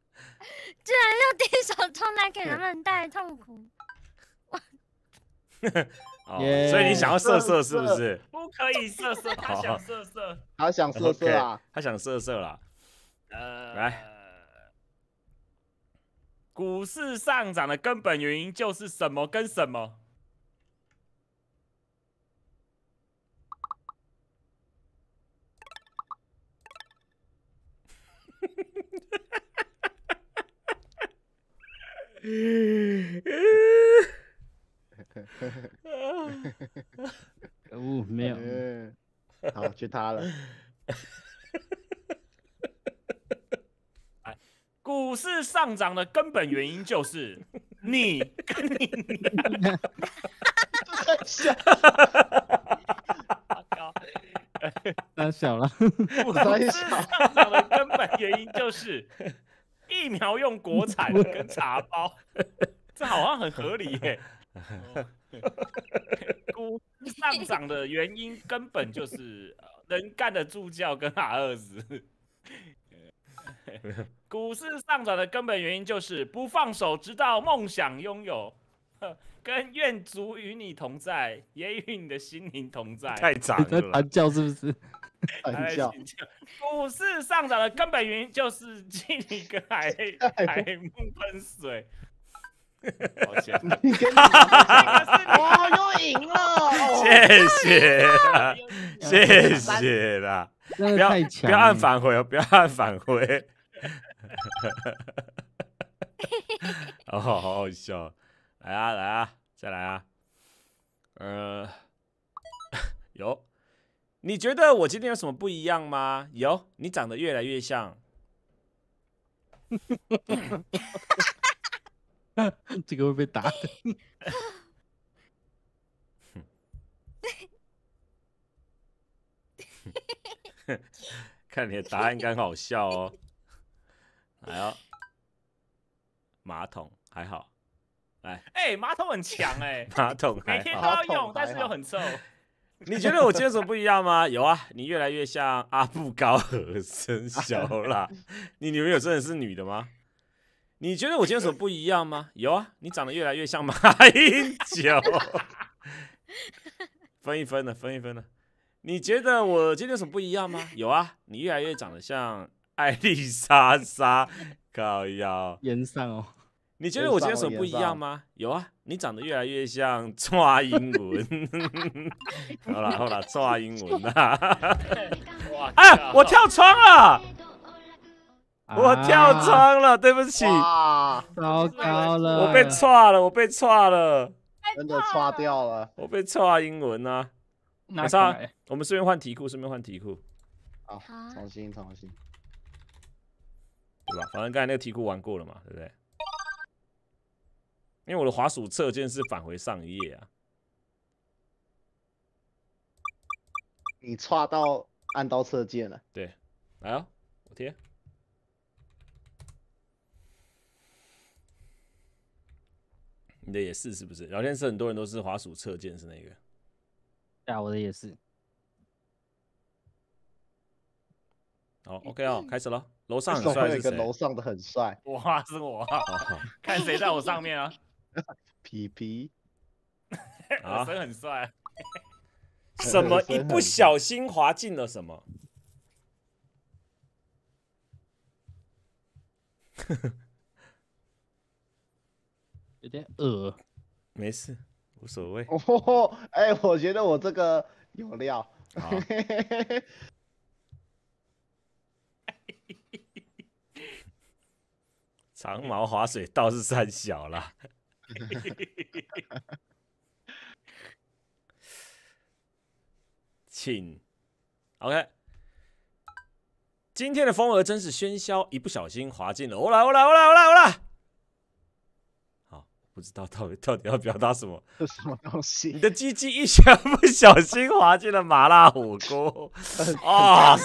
居然用钉手冲来给人们带来痛苦。哇！所以你想要色色是不是？不可以色色，他想色色，他想色色啊，他想色色啦。呃，来，股市上涨的根本原因就是什么跟什么？哈 哈没有，好，就他了。股市上涨的根本原因就是 你跟你，哈哈哈！哈，高，太小了。股市上涨的根本原因就是疫苗用国产跟茶包，这好像很合理耶。股市上涨的原因根本就是能干得住教跟阿二子。股市上涨的根本原因就是不放手，直到梦想拥有；跟愿足与你同在，也与你的心灵同在。太长 了，在叫是不是？喊叫！股市上涨的根本原因就是金鳞阁海海梦喷水。抱歉，你跟哈哈我又赢了！谢谢，谢谢啦！不要不要按返回哦，不要按返回。好好笑，来啊来啊，再来啊！嗯，有，你觉得我今天有什么不一样吗？有，你长得越来越像。这个会被打。看你的答案刚好笑哦。还好，马桶还好，哎哎，马桶很强哎，马桶每天都要用，但是又很臭。你觉得我今天什么不一样吗？有啊，你越来越像阿布高和生肖啦。你女朋友真的是女的吗？你觉得我今天什么不一样吗？有啊，你长得越来越像马英九。分一分呢，分一分呢。你觉得我今天什么不一样吗？有啊，你越来越长得像。艾丽莎莎，你腰，颜好。上哦，你觉得我今天什么不一样吗？有啊，你长得越来越像抓英文。好了好了，抓英文啊！哎，我跳窗了，我跳窗了，对不起，糟糕了，我被抓了，我被抓了，真的抓掉了，我被抓英文啊！马上？我们顺便换题库，顺便换题库。好，重新，重新。对吧？反正刚才那个题库玩过了嘛，对不对？因为我的滑鼠侧键是返回上一页啊。你差到按刀侧键了。对，来啊，我贴。你的也是是不是？聊天室很多人都是滑鼠侧键是那个。对啊，我的也是。好，OK 啊，开始了。楼上很帅，一个楼上的很帅。哇，是我，看谁在我上面啊？皮皮啊，真很帅。什么？一不小心滑进了什么？有点恶没事，无所谓。哦，哎，我觉得我这个有料。长毛滑水倒是算小了，请，OK。今天的风儿真是喧嚣，一不小心滑进了。欧啦，哦啦，哦啦，哦啦，哦啦。不知道他到底要表达什么？这什么东西？你的鸡鸡一不小心滑进了麻辣火锅，哦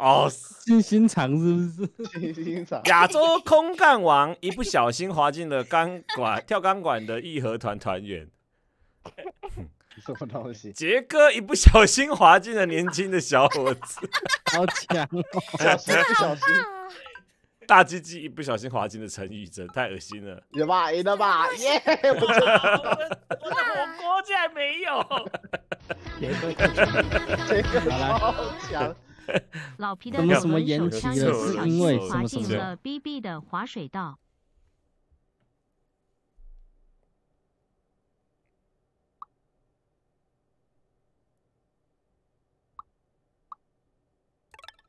哦，心心肠是不是？心心肠。亚洲空干王一不小心滑进了钢管，跳钢管的义和团团员。什么东西？杰哥一不小心滑进了年轻的小伙子。好强哦！真的好棒。大鸡鸡一不小心滑进的成语，真太恶心了，也吧，赢了吧，耶！不错，我锅竟然没有。好，来。老皮的两位手枪手小鱼滑进了 BB 的滑水道。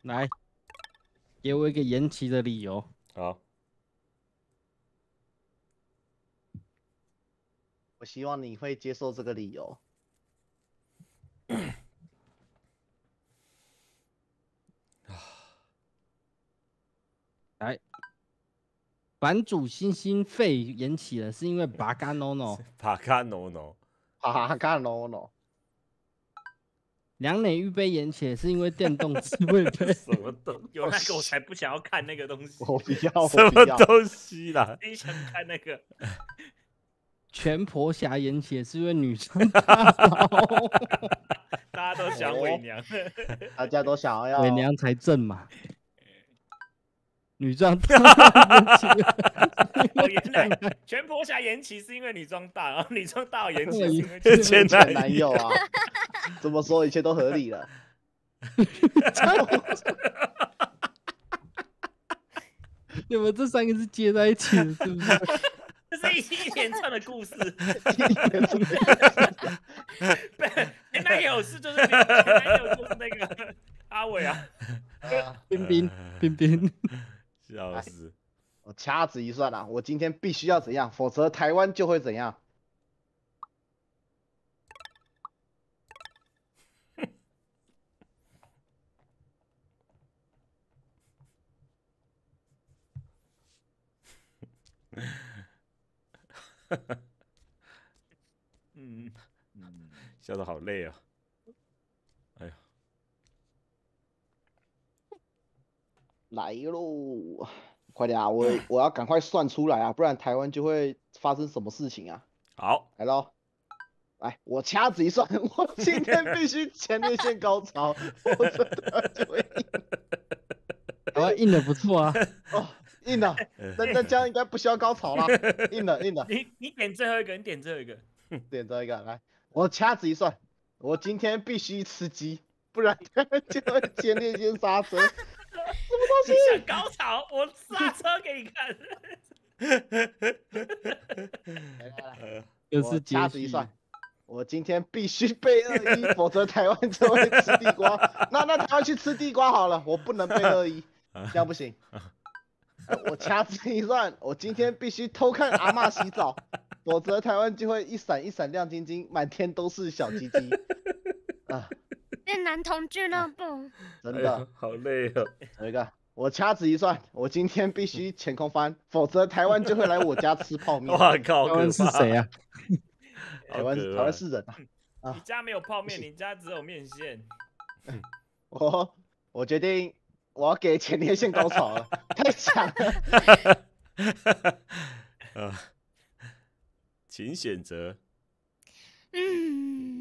来。给我一个延期的理由。好，我希望你会接受这个理由。啊，来，版主星星肺延期了，是因为拔干诺诺，no，诺诺，no 诺诺。梁磊欲杯言血是因为电动机会被什么东西？有那个我才不想要看那个东西。我不要，我什么东西啦？你想看那个全婆霞言血是因为女生？大家都想伪娘，大家都想要伪娘才正嘛。女装大，我 原来全婆家嫌弃是因为女装大，然后女装大我嫌是因为前前男友，怎么说一切都合理了？你们这三个是接在一起的，是不是？这是一一连串的故事。前男友是就是前男友做的那个阿伟啊，冰冰冰冰。笑死！我掐指一算啊，我今天必须要怎样，否则台湾就会怎样。嗯笑得好累哦。来喽，快点啊！我 我要赶快算出来啊，不然台湾就会发生什么事情啊？好，来喽，来，我掐指一算，我今天必须前列腺高潮，我真的就会。我 要硬的不错啊，哦，硬的，那那这样应该不需要高潮了，硬的硬的。你你点最后一个，你点最后一个，点最后一个，来，我掐指一算，我今天必须吃鸡，不然就会前列腺刹车。什么东西？想高潮，我刹车给你看。来来来，我掐指一算，我今天必须背二一，否则台湾只会吃地瓜。那那台湾去吃地瓜好了，我不能背二一，这样不行。我掐指一算，我今天必须偷看阿妈洗澡，否则台湾就会一闪一闪亮晶晶，满天都是小鸡鸡啊。男同俱乐部，真的好累啊！一个，我掐指一算，我今天必须前空翻，否则台湾就会来我家吃泡面。我靠，台湾是谁啊？台湾，台湾是人啊！啊，家没有泡面，你家只有面线。我，我决定我要给前列腺高潮了，太强了！嗯，请选择。嗯。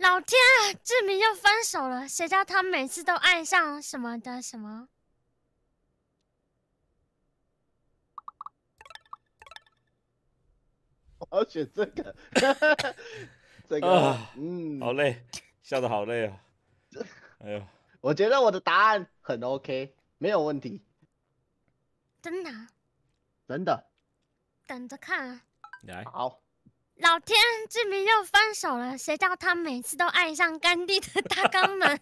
老天啊，志明又分手了，谁叫他每次都爱上什么的什么？我要选这个，这个，嗯，好累，笑得好累啊！哎呦，我觉得我的答案很 OK，没有问题，真的，真的，等着看，啊！来，好。老天，志明又分手了，谁叫他每次都爱上甘地的大肛门？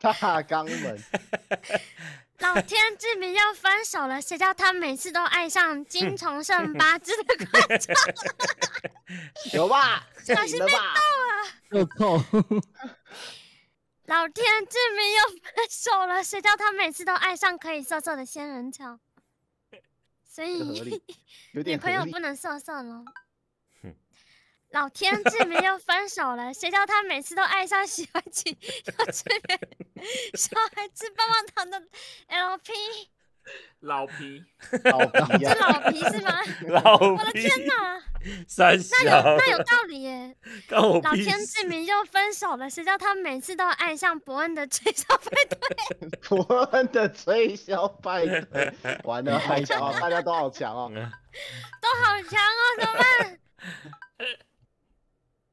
大肛门！老天，志明又分手了，谁叫他每次都爱上金崇盛八字的裤衩？有吧？小心被盗啊！又够！老天，志明又分手了，谁叫他每次都爱上可以色色的仙人球？所以 女朋友不能算算哼，老天，志明要分手了，谁叫他每次都爱上喜欢吃要吃面、小 孩吃棒棒糖的 LP。老皮，老你是老皮是吗？老皮，我的天哪！那有那有道理耶！老天，志明就分手了，谁叫他每次都爱上伯恩的吹箫派对？伯恩的吹箫派对，玩的太强了，大家都好强哦，都好强哦，怎么办？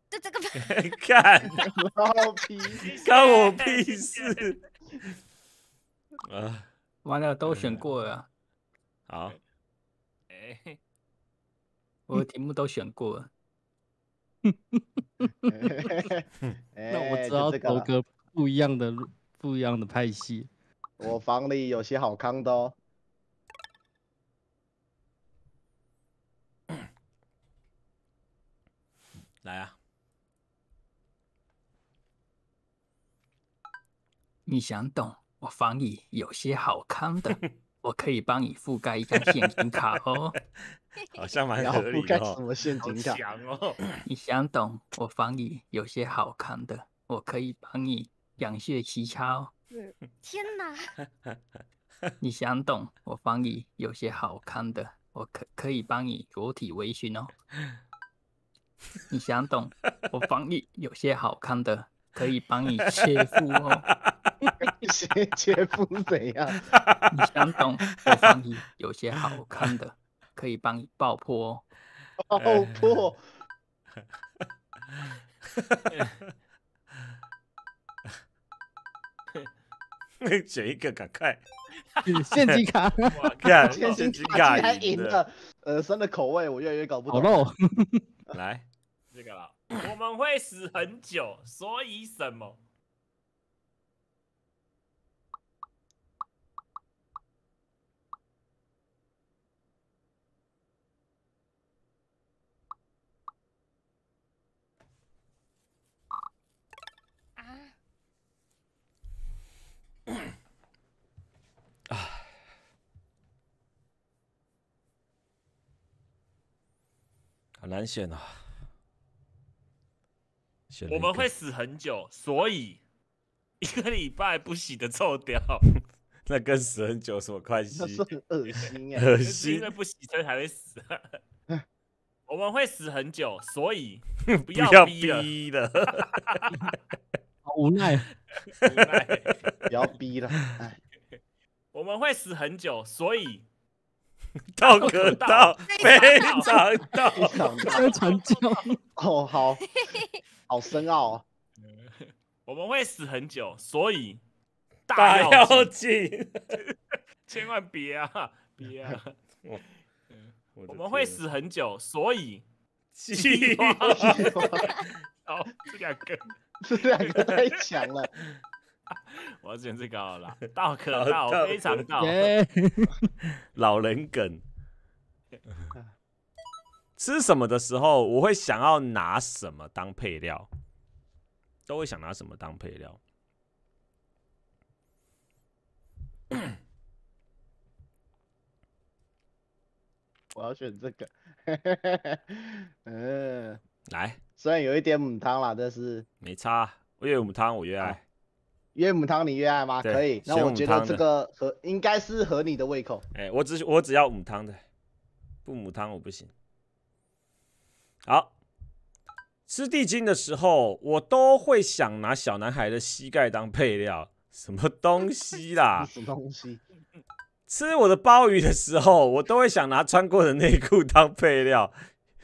就这个派，看老皮，关我屁事啊！完了，都选过了。好，哎，我题目都选过了。那我只好搞个不一样的，不一样的派系。我房里有些好康的哦。来啊！你想懂？我房里有些好看的，我可以帮你覆盖一张现金卡哦。好像蛮合理哦。金卡？哦！你想懂？我房里有些好看的，我可以帮你养血奇操。哦。天哪！你想懂？我房里有些好看的，我可可以帮你裸体微醺哦。你想懂？我房里有些好看的，可以帮你切腹哦。一些怎样，你想懂我放你。有些好看的 可以帮你爆破，爆破。哈哈哈哈哈！哈哈，一个，赶快。现金卡，哇现金卡还赢了。呃，生的口味我越来越搞不懂。来，这个了。我们会死很久，所以什么？很难选啊！我们会死很久，所以一个礼拜不洗的臭掉，那跟死很久什么关系？那是很恶心哎，因为不洗车才会死。我们会死很久，所以 不要逼了，无奈，不要逼了。我们会死很久，所以。道可道，非常道。常道。哦，好 好深奥。我们会死很久，所以大妖精，千万别啊，别啊！我们会死很久，所以气爆。哦，这两个，这两个太强了。我要选这个啦，道可道非常道。老人梗，吃什么的时候我会想要拿什么当配料，都会想拿什么当配料。我要选这个。嗯，来，虽然有一点母汤啦，但是没差。我以母汤，我原来。越母汤你越爱吗？可以，那我觉得这个合应该是合你的胃口。哎，我只我只要母汤的，不母汤我不行。好，吃地精的时候，我都会想拿小男孩的膝盖当配料，什么东西啦？吃 东西。吃我的鲍鱼的时候，我都会想拿穿过的内裤当配料，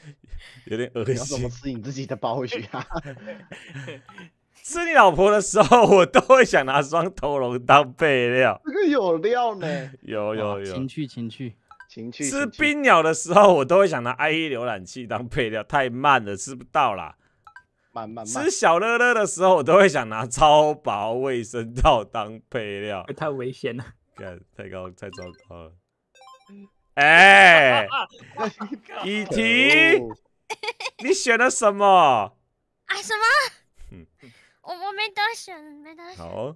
有点恶心。你要怎么吃你自己的鲍鱼啊？吃你老婆的时候，我都会想拿双头龙当配料。这个有料呢，有有有情趣情趣情趣。吃冰鸟的时候，我都会想拿 IE 浏览器当配料，太慢了，吃不到啦。慢慢慢。吃小乐乐的时候，我都会想拿超薄卫生套当配料，太危险了，干太高太糟糕了。哎，乙 婷，你选了什么啊？什么？我我没得选，没得选。好，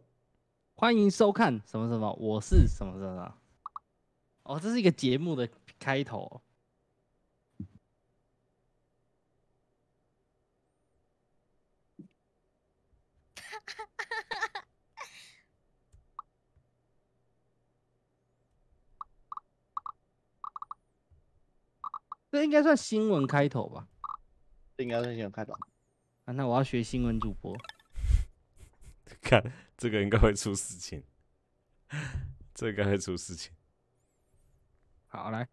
欢迎收看什么什么，我是什么什么。哦，这是一个节目的开头。这应该算新闻开头吧？这应该算新闻开头。啊，那我要学新闻主播。看，这个应该会出事情，这个会出事情。好来，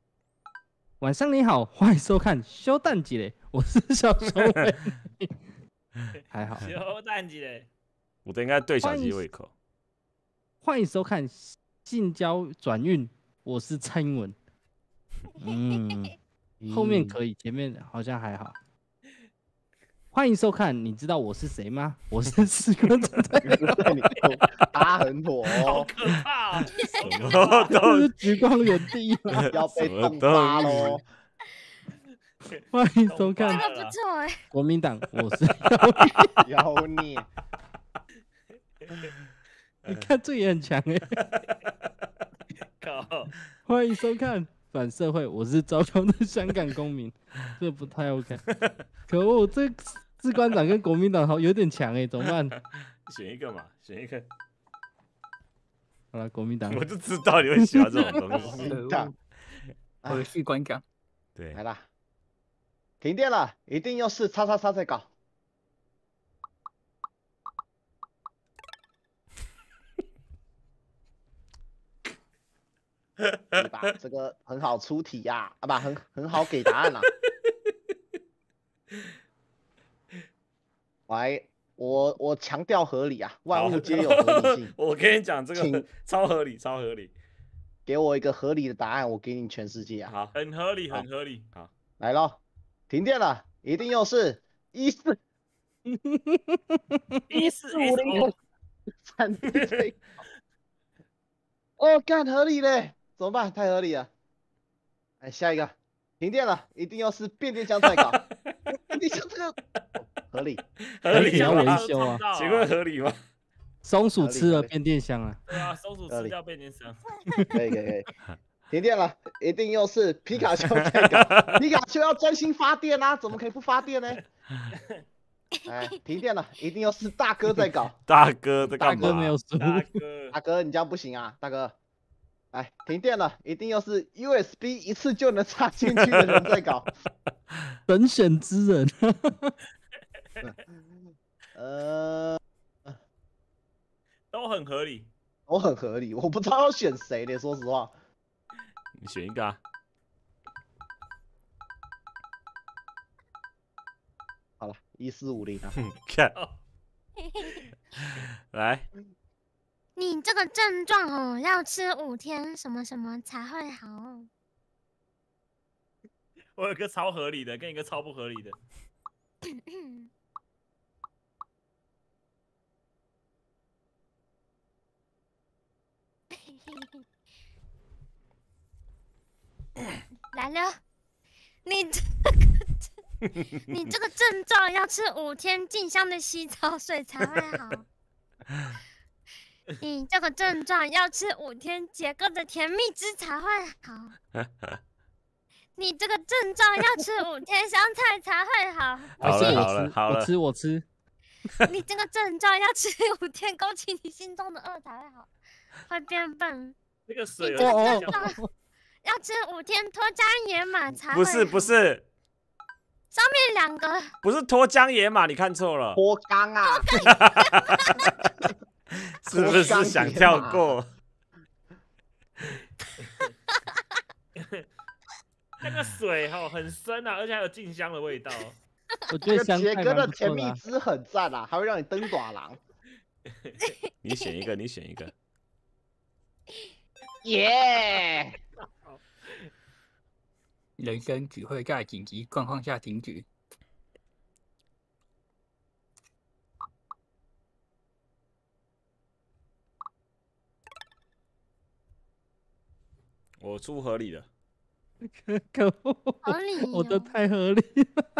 晚上你好，欢迎收看《修蛋鸡嘞》，我是小熊 还好。修蛋鸡嘞，我的应该对小鸡胃口。欢迎收看《近交转运》，我是蔡英文。嗯，后面可以，前面好像还好。欢迎收看，你知道我是谁吗？我是四光在队，你打很妥，好可怕，都是时光远地，要被冻死喽。欢迎收看，这个不错哎，国民党，我是妖孽，你看这也很强哎，欢迎收看。反社会，我是糟糕的香港公民，这不太 OK。可恶，这士官长跟国民党好有点强哎，怎么办？选一个嘛，选一个。好了，国民党，我就知道你会喜欢这种东西。士官长，对，来啦，停电了，一定要试叉叉叉再搞。吧？这个很好出题呀，啊不，很很好给答案啊。喂。我我强调合理啊，万物皆有合理性。我跟你讲，这个超合理，超合理。给我一个合理的答案，我给你全世界。好，很合理，很合理。好，来喽，停电了，一定又是，一四，一四五零五，惨哦，干合理嘞。怎么办？太合理了！哎，下一个，停电了，一定要是变电箱在搞。你像这个，合理，合理要维修啊？请问合理吗？松鼠吃了变电箱啊？对啊，松鼠吃掉变电箱。可以可以。可以，停电了，一定又是皮卡丘在搞。皮卡丘要专心发电啊，怎么可以不发电呢？哎，停电了，一定又是大哥在搞。大哥在干嘛？大哥没有输。大哥，大哥，你这样不行啊，大哥。哎，停电了！一定要是 USB 一次就能插进去的人在搞，本选之人。呃，都很合理，都很合理。我不知道要选谁的，说实话。你选一个啊。好了，一四五零啊。看，来。你这个症状哦，要吃五天什么什么才会好？我有个超合理的，跟一个超不合理的。来了，你这，你这个症状要吃五天静香的洗澡水才会好。你这个症状要吃五天杰哥的甜蜜汁才会好。你这个症状要吃五天香菜才会好。好了好了好了，我吃我吃。你这个症状要吃五天勾起你心中的恶才会好，会变笨。这个水哦哦哦，要吃五天脱缰野马才会。不是不是，上面两个不是脱缰野马，你看错了。脱缰啊！是不是想跳过？那个水哈很深呐，而且还有静香的味道。我觉得杰哥的甜蜜汁很赞啊，还会让你蹬短廊。你选一个，你选一个。Yeah！人生只会在紧急状况下停止。我出合理的，可可合理，我的太合理了，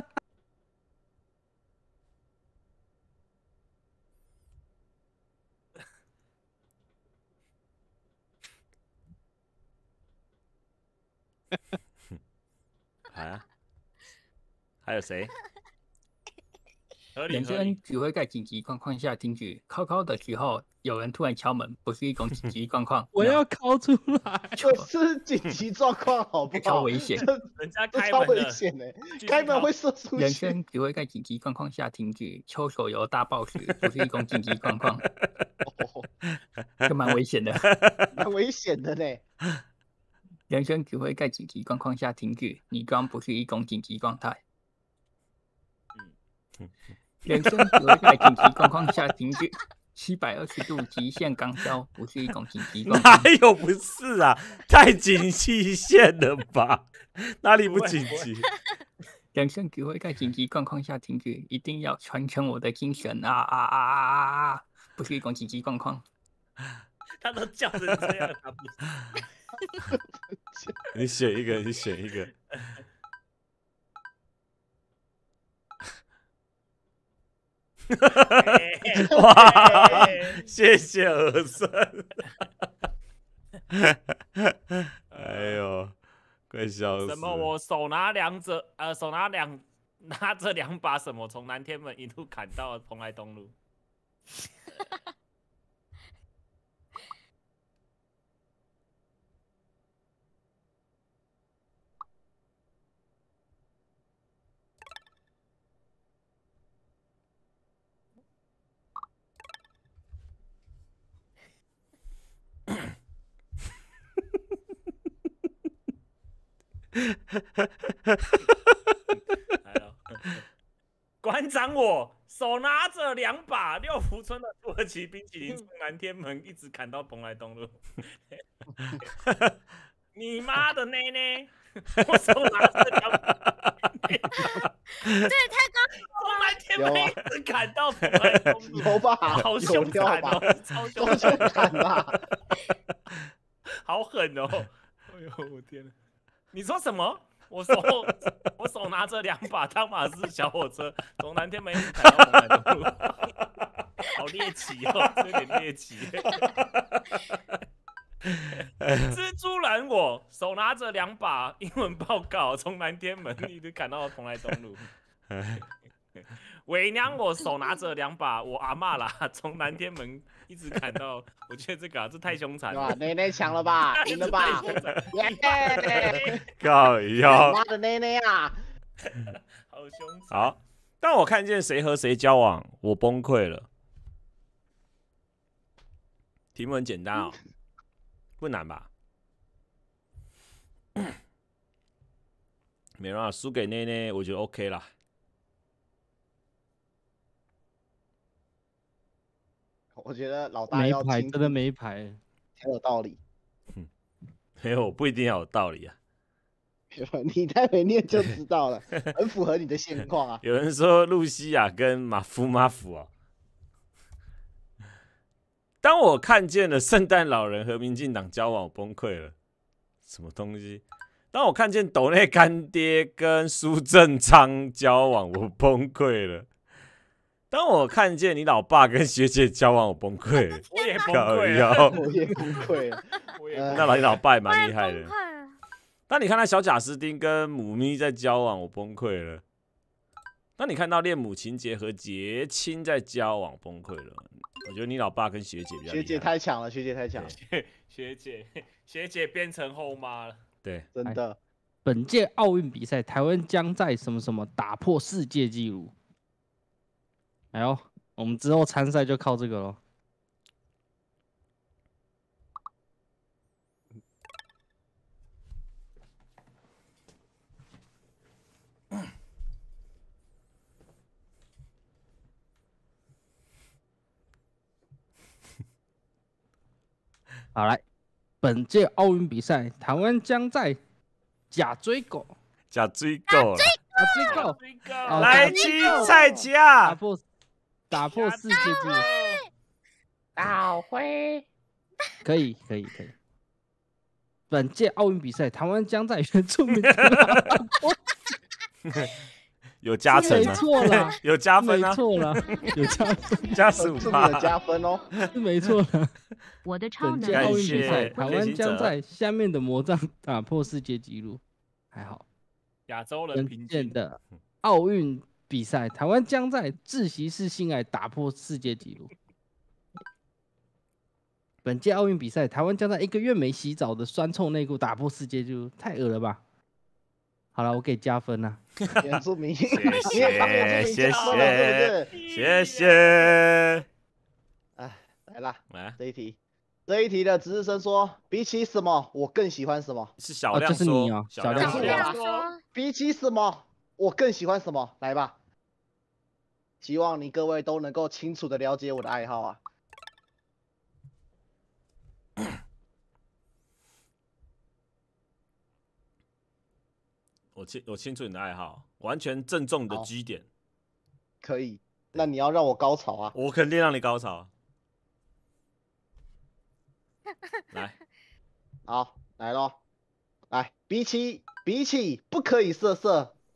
好 啊，还有谁？人生只会在紧急状况下停止。敲敲的时候，有人突然敲门，不是一种紧急状况。我要敲出来，就是紧急状况，好不好？超危险！人家开门超危险呢。开门会射出。人生只会在紧急状况下停止。抽手游大暴雪，不是一种紧急状况。这蛮危险的，蛮危险的呢。人生只会在紧急状况下停止。你刚不是一种紧急状态。嗯嗯。人生只会在紧急状况下停止，七百二十度极限刚交不是一种紧急状况。没有不是啊，太急限了吧？哪里不紧急？人生只会在紧急状况下停止，一定要传承我的精神啊啊啊啊！不是一种紧急状况。他都叫成这样，他不。你选一个，你选一个。哈，哇，谢谢儿孙，哈哈，哎呦，快笑死！什么？我手拿两者，呃，手拿两拿着两把什么，从南天门一路砍到蓬莱东路。馆 长，我手拿着两把六福村的土耳其冰淇淋，从南天门一直砍到蓬莱东路。你妈的奶奶！我手拿着两把，对，他从南天门一直砍到蓬莱东路，好 吧，好凶悍，超凶悍，好狠哦！哎呦，我天哪！你说什么？我手我手拿着两把汤马斯小火车，从南天门砍到蓬安东路，好猎奇哦，有点猎奇。蜘蛛拦我，手拿着两把英文报告，从南天门一直砍到蓬莱东路。伪娘我手拿着两把，我阿骂啦，从南天门。一直砍到，我觉得这个这太凶残了。奶奶强了吧，赢了吧？耶！加 油！妈的，奶奶啊！好凶残。好，当我看见谁和谁交往，我崩溃了。题目很简单啊，不难吧？没办法，输给奶奶，我觉得 OK 了。我觉得老大要牌真的没牌，才有道理。哼，没有，不一定要有道理啊。你待会念就知道了，很符合你的现况啊。有人说露西亚跟马夫马夫啊。当我看见了圣诞老人和民进党交往，我崩溃了。什么东西？当我看见斗内干爹跟苏正昌交往，我崩溃了。当我看见你老爸跟学姐交往，我崩溃，我也崩溃，我也崩溃。那老你老爸也蛮厉害的。当你看到小贾斯汀跟母咪在交往，我崩溃了。当你看到恋母情节和结亲在交往，崩溃了。我觉得你老爸跟学姐比较学姐太强了，学姐太强了。学姐，学姐变成后妈了。对，真的。本届奥运比赛，台湾将在什么什么打破世界纪录？哎呦，我们之后参赛就靠这个喽。好来，本届奥运比赛，台湾将在假追狗，假追狗，假追狗，来去赛吉啊！打破世界纪录，大辉可以可以可以。本届奥运比赛，台湾在原宣布 有加成了，有加分了，有加分，加十五分的加分哦，是没错的。我的超能奥运比赛，台湾将在下面的魔杖打破世界纪录，还好亚洲人凭借的奥运。比赛，台湾将在窒息式性爱打破世界纪录。本届奥运比赛，台湾将在一个月没洗澡的酸臭内裤打破世界纪录，太恶了吧？好了，我给加分了。原住民，谢谢，谢谢，谢谢。哎，来啦，来，这一题，这一题的值日生说，比起什么，我更喜欢什么？是小亮说，小亮是比起什么，我更喜欢什么？来吧。希望你各位都能够清楚的了解我的爱好啊！我清我清楚你的爱好，完全正中的基点。可以，那你要让我高潮啊！我肯定让你高潮。来，好，来咯。来，比起比起，不可以色色，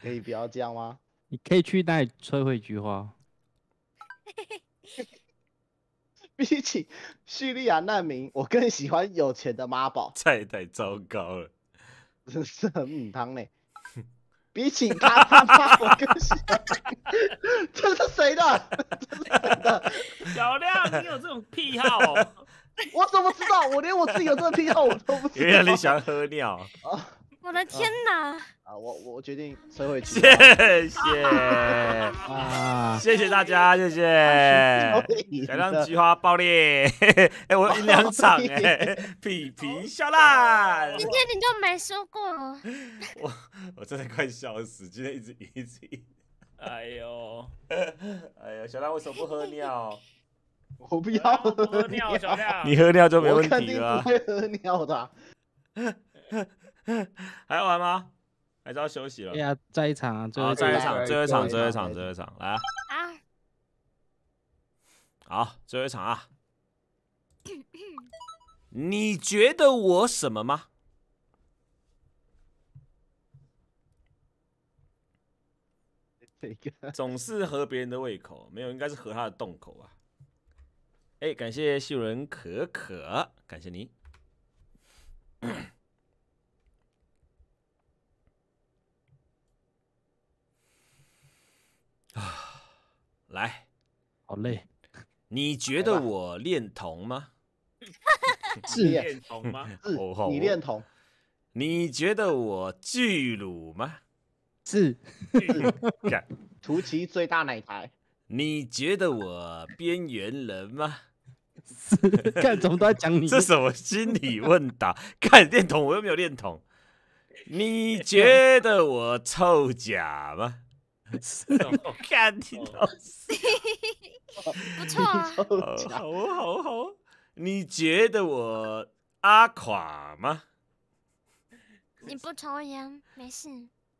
可以不要这样吗？你可以去带摧毁菊花。比 起叙利亚难民，我更喜欢有钱的妈宝。菜太糟糕了，这是很么汤嘞。比起他我更喜欢。这是谁的？小亮，你有这种癖好？我怎么知道？我连我自己有这个癖好我都不知道。原来你喜欢喝尿啊？我的天哪！啊，我我决定撤回去。谢谢，啊，谢谢大家，谢谢。想让菊花爆裂，哎，我赢两场，哎、嘿，皮平小浪。今天你就没输过。我我真的快笑死，今天一直赢一直赢。哎呦，哎呦，小浪为什么不喝尿？我不要喝尿，小浪。你喝尿就没问题了。我肯定不会喝尿的。还玩吗？还是要休息了？对呀，再一场啊！好，再一场，最后一场，最后一场，最后一场，来啊！啊！好，最后一场啊！你觉得我什么吗？总是合别人的胃口，没有，应该是合他的洞口吧？哎，感谢秀人可可，感谢你。来，好嘞。你觉得我恋童吗？是恋童吗？哦，你恋童。你觉得我巨乳吗？是。看图其最大奶台。你觉得我边缘人吗？是，干，怎么都在讲你。这什么心理问答？看 你恋童，我又没有恋童。你觉得我臭假吗？好 看，听到，不错，好，好，好，你觉得我阿垮吗？你不抽烟，没事。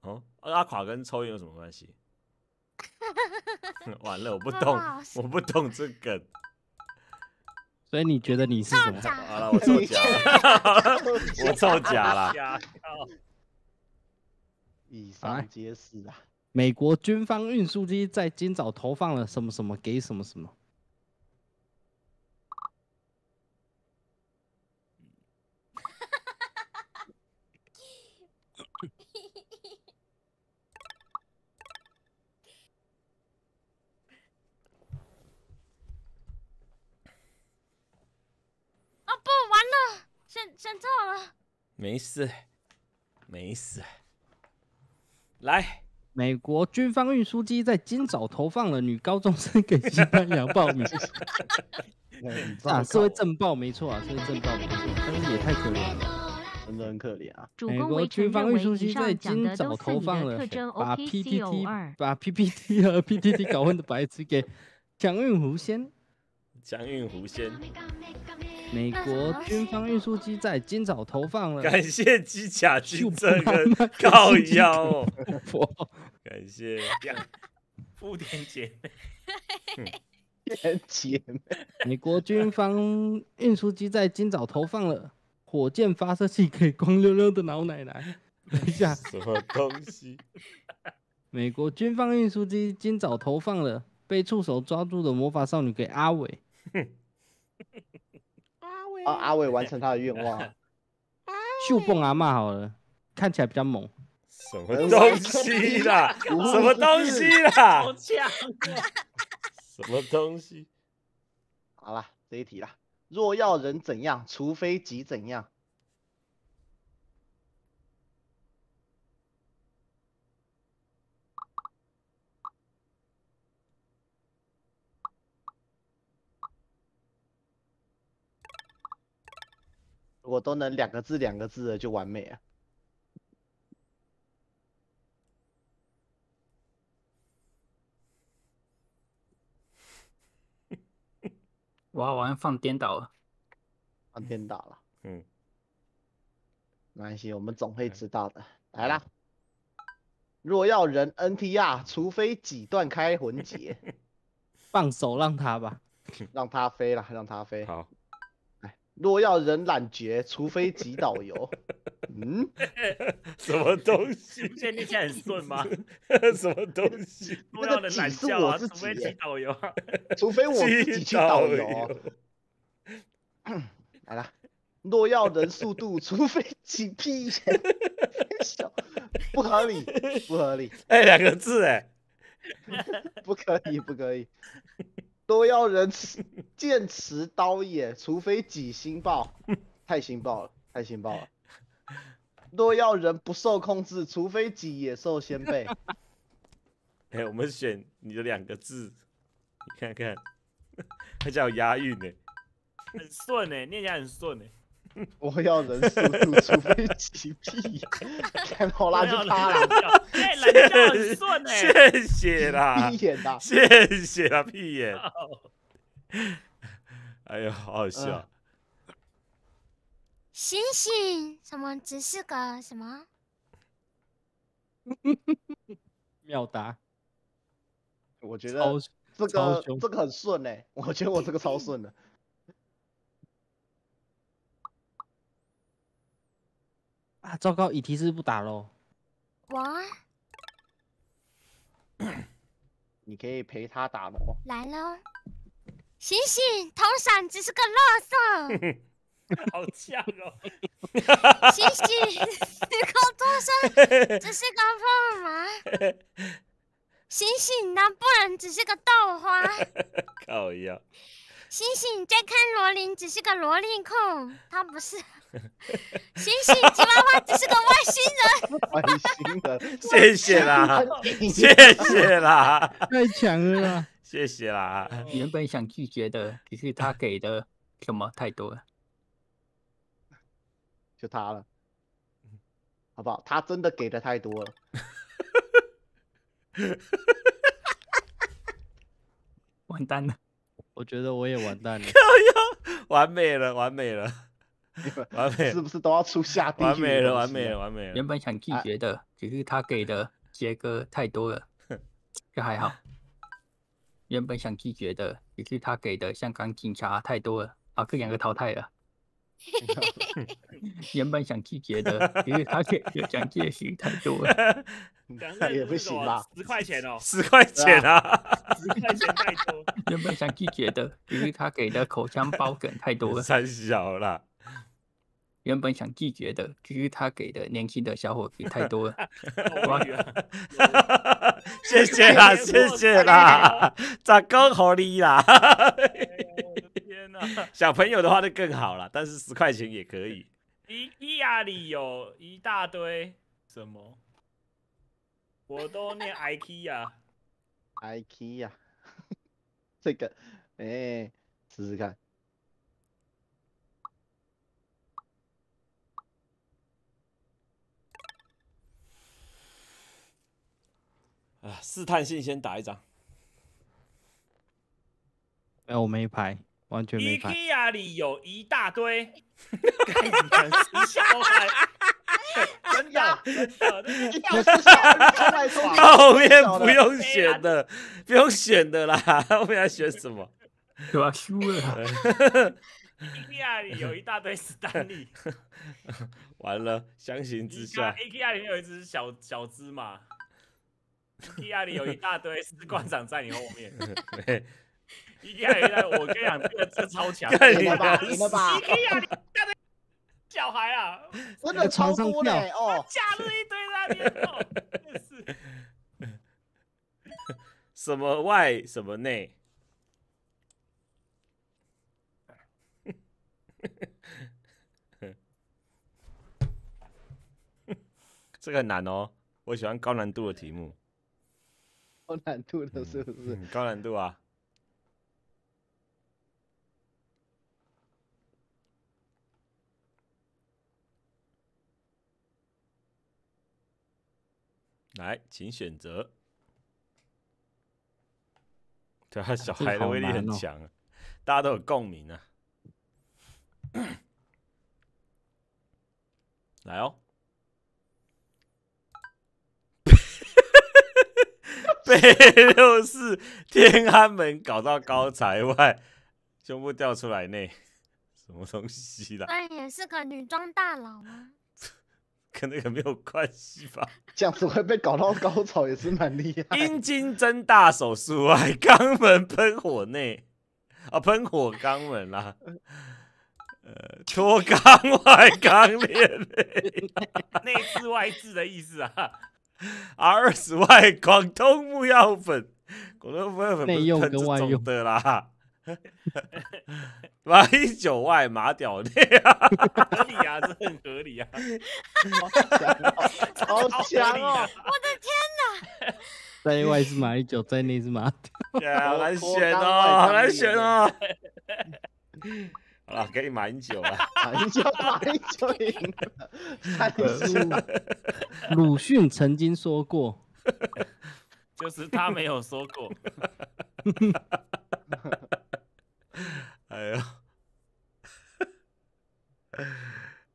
哦，阿垮跟抽烟有什么关系？完了，我不懂，我不懂这个。所以你觉得你是什么？好了，我造假了，我造假了。以上皆是啊。美国军方运输机在今早投放了什么什么给什么什么。啊 不，完了，选选错了。没事，没事，来。美国军方运输机在今早投放了女高中生给西班牙报名。啊，是为震爆，没错啊，这爆，没错，但是也太可怜了，真的很可怜啊。美国军方运输机在今早投放了把 PPT 把 PPT 和 PPT 搞混的白痴给蒋运狐仙，蒋运狐仙。美国军方运输机在今早投放了，感谢机甲巨 这个高腰，感谢富田姐妹 姐妹。美国军方运输机在今早投放了火箭发射器，给光溜溜的老奶奶。等一下，什么东西？美国军方运输机今早投放了被触手抓住的魔法少女，给阿伟。啊！阿伟完成他的愿望，秀蹦阿骂好了，看起来比较猛。什么东西啦？什么东西啦？什么东西？好了，这一题啦。若要人怎样，除非己怎样。我都能两个字两个字的就完美啊！我 要放颠倒了，放颠倒了。嗯，没关系，我们总会知道的。来啦，若要人 NTR，除非几段开魂劫，放手让他吧，让他飞了，让他飞。好。若要人懒觉，除非挤导游。嗯，什么东西？现在现在很顺吗？什么东西？若要人懒笑啊，除非挤导游除非我自己去导游。来了，若要人速度，除非挤屁。不合理，不合理。哎，两个字哎，不可以，不可以。都要人持剑持刀也，除非己心爆，太心爆了，太心爆了。都要人不受控制，除非己野兽先辈。哎，我们选你的两个字，你看看，还 叫押韵呢，很顺呢，念起来很顺呢。我要人速度，除非起屁呀！看到那就拉了，谢 谢，谢谢啦，屁眼呐，谢谢啦，屁眼。哎呦，好好笑！星星什么只是个什么？妙答。我觉得这个这个很顺哎，我觉得我这个超顺的。糟糕，已提示不打喽。我，你可以陪他打喽。来喽！醒醒，头上只是个啰嗦。好呛哦。醒醒，你搞作上只是个凤凰。醒醒，能不能只是个豆花。靠呀！醒醒，再看罗琳只是个萝莉控，他不是。星星吉娃娃只是个外星人，外星人，谢谢啦，谢谢啦，太强了，谢谢啦。原本想拒绝的，可是他给的什么太多了，就他了，好不好？他真的给的太多了，完蛋了，我觉得我也完蛋了，完美了，完美了。完美是不是都要出下地狱完美了，完美了，完美了。原本想拒绝的，只是他给的杰哥太多了，就还好。原本想拒绝的，只是他给的香港警察太多了，把这两个淘汰了。原本想拒绝的，只是他给蒋介石太多了，也不行啦。十块钱哦，十块钱啊，十块钱太多。原本想拒绝的，只是他给的口腔包梗太多了，太小了。原本想拒绝的，可是他给的年轻的小伙子 太多了。谢谢啦，谢谢啦，咋够合理啦？我的天小朋友的话就更好了，但是十块钱也可以。伊一呀里有一大堆什么，我都念 i k e a i k e a 这个，哎，试试看。啊，试探性先打一张。哎，我没牌，完全没牌。A K R 里有一大堆。真的，后面不用选的，不用选的啦。后面要选什么？对吧？Q 了？A K R 里有一大堆史丹利。完了，相形之下，A K R 里有一只小小芝麻。尼亚里有一大堆士官长在你后面，尼亚里，我就讲这个字超强，真的吧？尼亚里，小孩啊，真的超多嘞哦，假日一堆那边真的是什么外什么内，这个很难哦，我喜欢高难度的题目。高难度的，是不是？高难度啊！来，请选择。对啊，小孩的威力很强，大家都有共鸣啊！来哦。被六四天安门搞到高材外，胸部掉出来内，什么东西啦？那也是个女装大佬吗？可能个没有关系吧。这样子会被搞到高潮也是蛮厉害。阴茎增大手术外，肛门喷火内，啊，喷火肛门啦。呃，脱肛 外肛裂内，内痔外痔的意思啊。R S Y 广东木药粉，广东木药粉不内用跟外用的啦。马 一九外马屌内，合理啊，这很合理啊。好 强哦！我的天哪！在外是马一九，在内是马屌，好 难选哦，好难选哦。啊，可以满酒啊，满酒满酒赢了，太 舒鲁迅曾经说过，就是他没有说过。哎呦，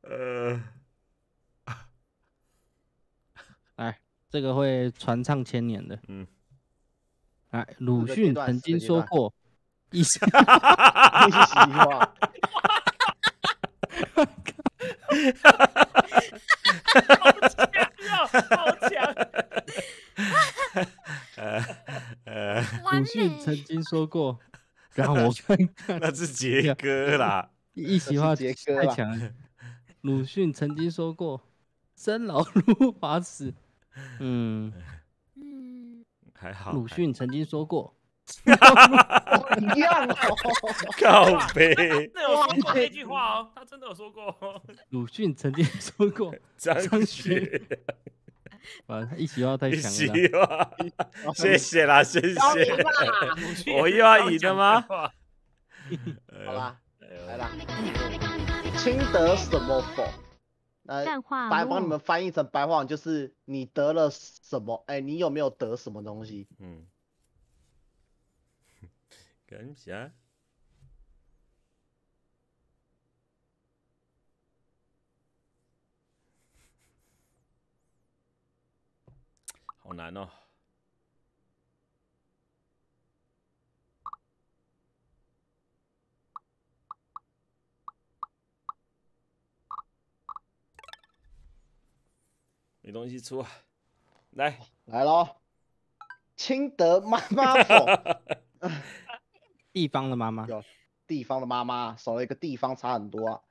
呃，来，这个会传唱千年的。嗯，来，鲁迅曾经说过。一席话，一席话，哈哈哈哈哈！好强，哈哈哈哈哈！鲁迅曾经说过：“让我们那是杰哥啦，一席话太强了。”鲁迅曾经说过：“生老如法死。”嗯嗯，还好。鲁迅曾经说过。一样，告别。那 有说过那句话哦，他真的有说过。鲁迅曾经说过，张学，把一席话太强了。谢谢啦，谢谢。我又要赢了吗？好了，来吧。轻得什么否？呃，白帮你们翻译成白话，就是你得了什么？哎，你有没有得什么东西？嗯。没事啊，好难哦，没东西出，来来喽，清德妈妈否？地方的妈妈，地方的妈妈，少了一个地方差很多。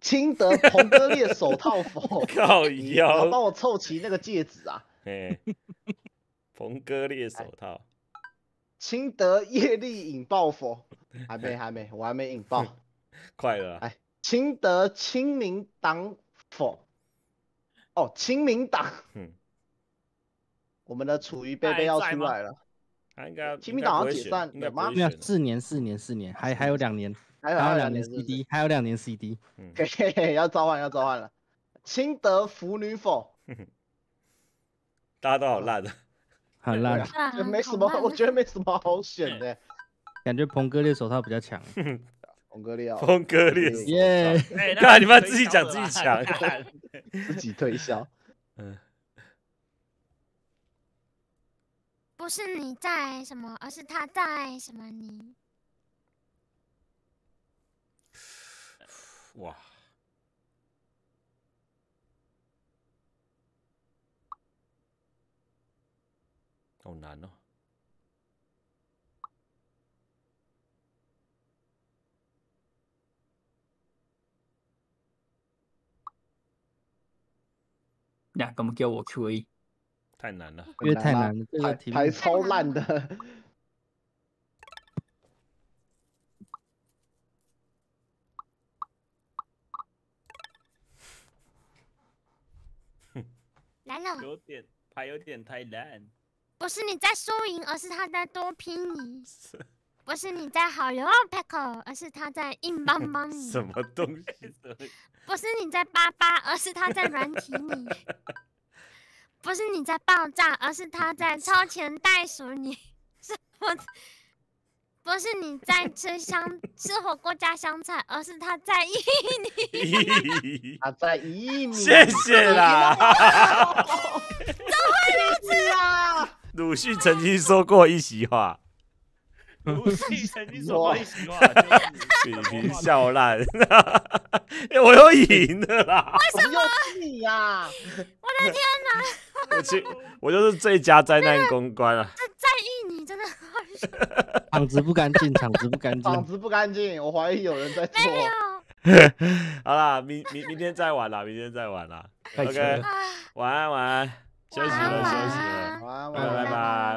清德彭哥烈手套否？要要，帮我凑齐那个戒指啊！彭哥列手套，清德叶力引爆否？还没还没，我还没引爆。快了，哎，清德清明党否？哦，清明党，我们的楚瑜贝贝要出来了。他应该亲民党要解散，没有四年，四年，四年，还还有两年，还有两年 CD，还有两年 CD，要召唤要召唤了。清德腐女否？大家都好烂的，很烂，也没什么，我觉得没什么好选的，感觉彭哥烈手套比较强。彭哥烈，彭哥烈，耶！看你们自己讲自己强，自己推销。不是你在什么，而是他在什么你。哇！好难哦。那，咁叫我吹？太难了，因为太难，这个题牌超烂的。来了，有点牌有点太烂。不是你在输赢，而是他在多拼你。不是你在好勇 c 苦，而是他在硬邦邦你。什么东西？不是你在巴巴，而是他在软体你。不是你在爆炸，而是他在超前袋鼠你。是，我。不是你在吃香吃火锅加香菜，而是他在意你。他在意你。谢谢啦。怎么会此啊？鲁迅曾经说过一席话。话，已经 笑烂 我又赢了啦！为什么你呀？我的天哪！我去，我就是最佳灾难公关啊！在意你真的好傻，子不干净，场子不干净，场子不干净，我怀疑有人在做。好啦，明明明天再玩啦，明天再玩啦。OK，晚安晚安，休息了休息了，晚安拜拜。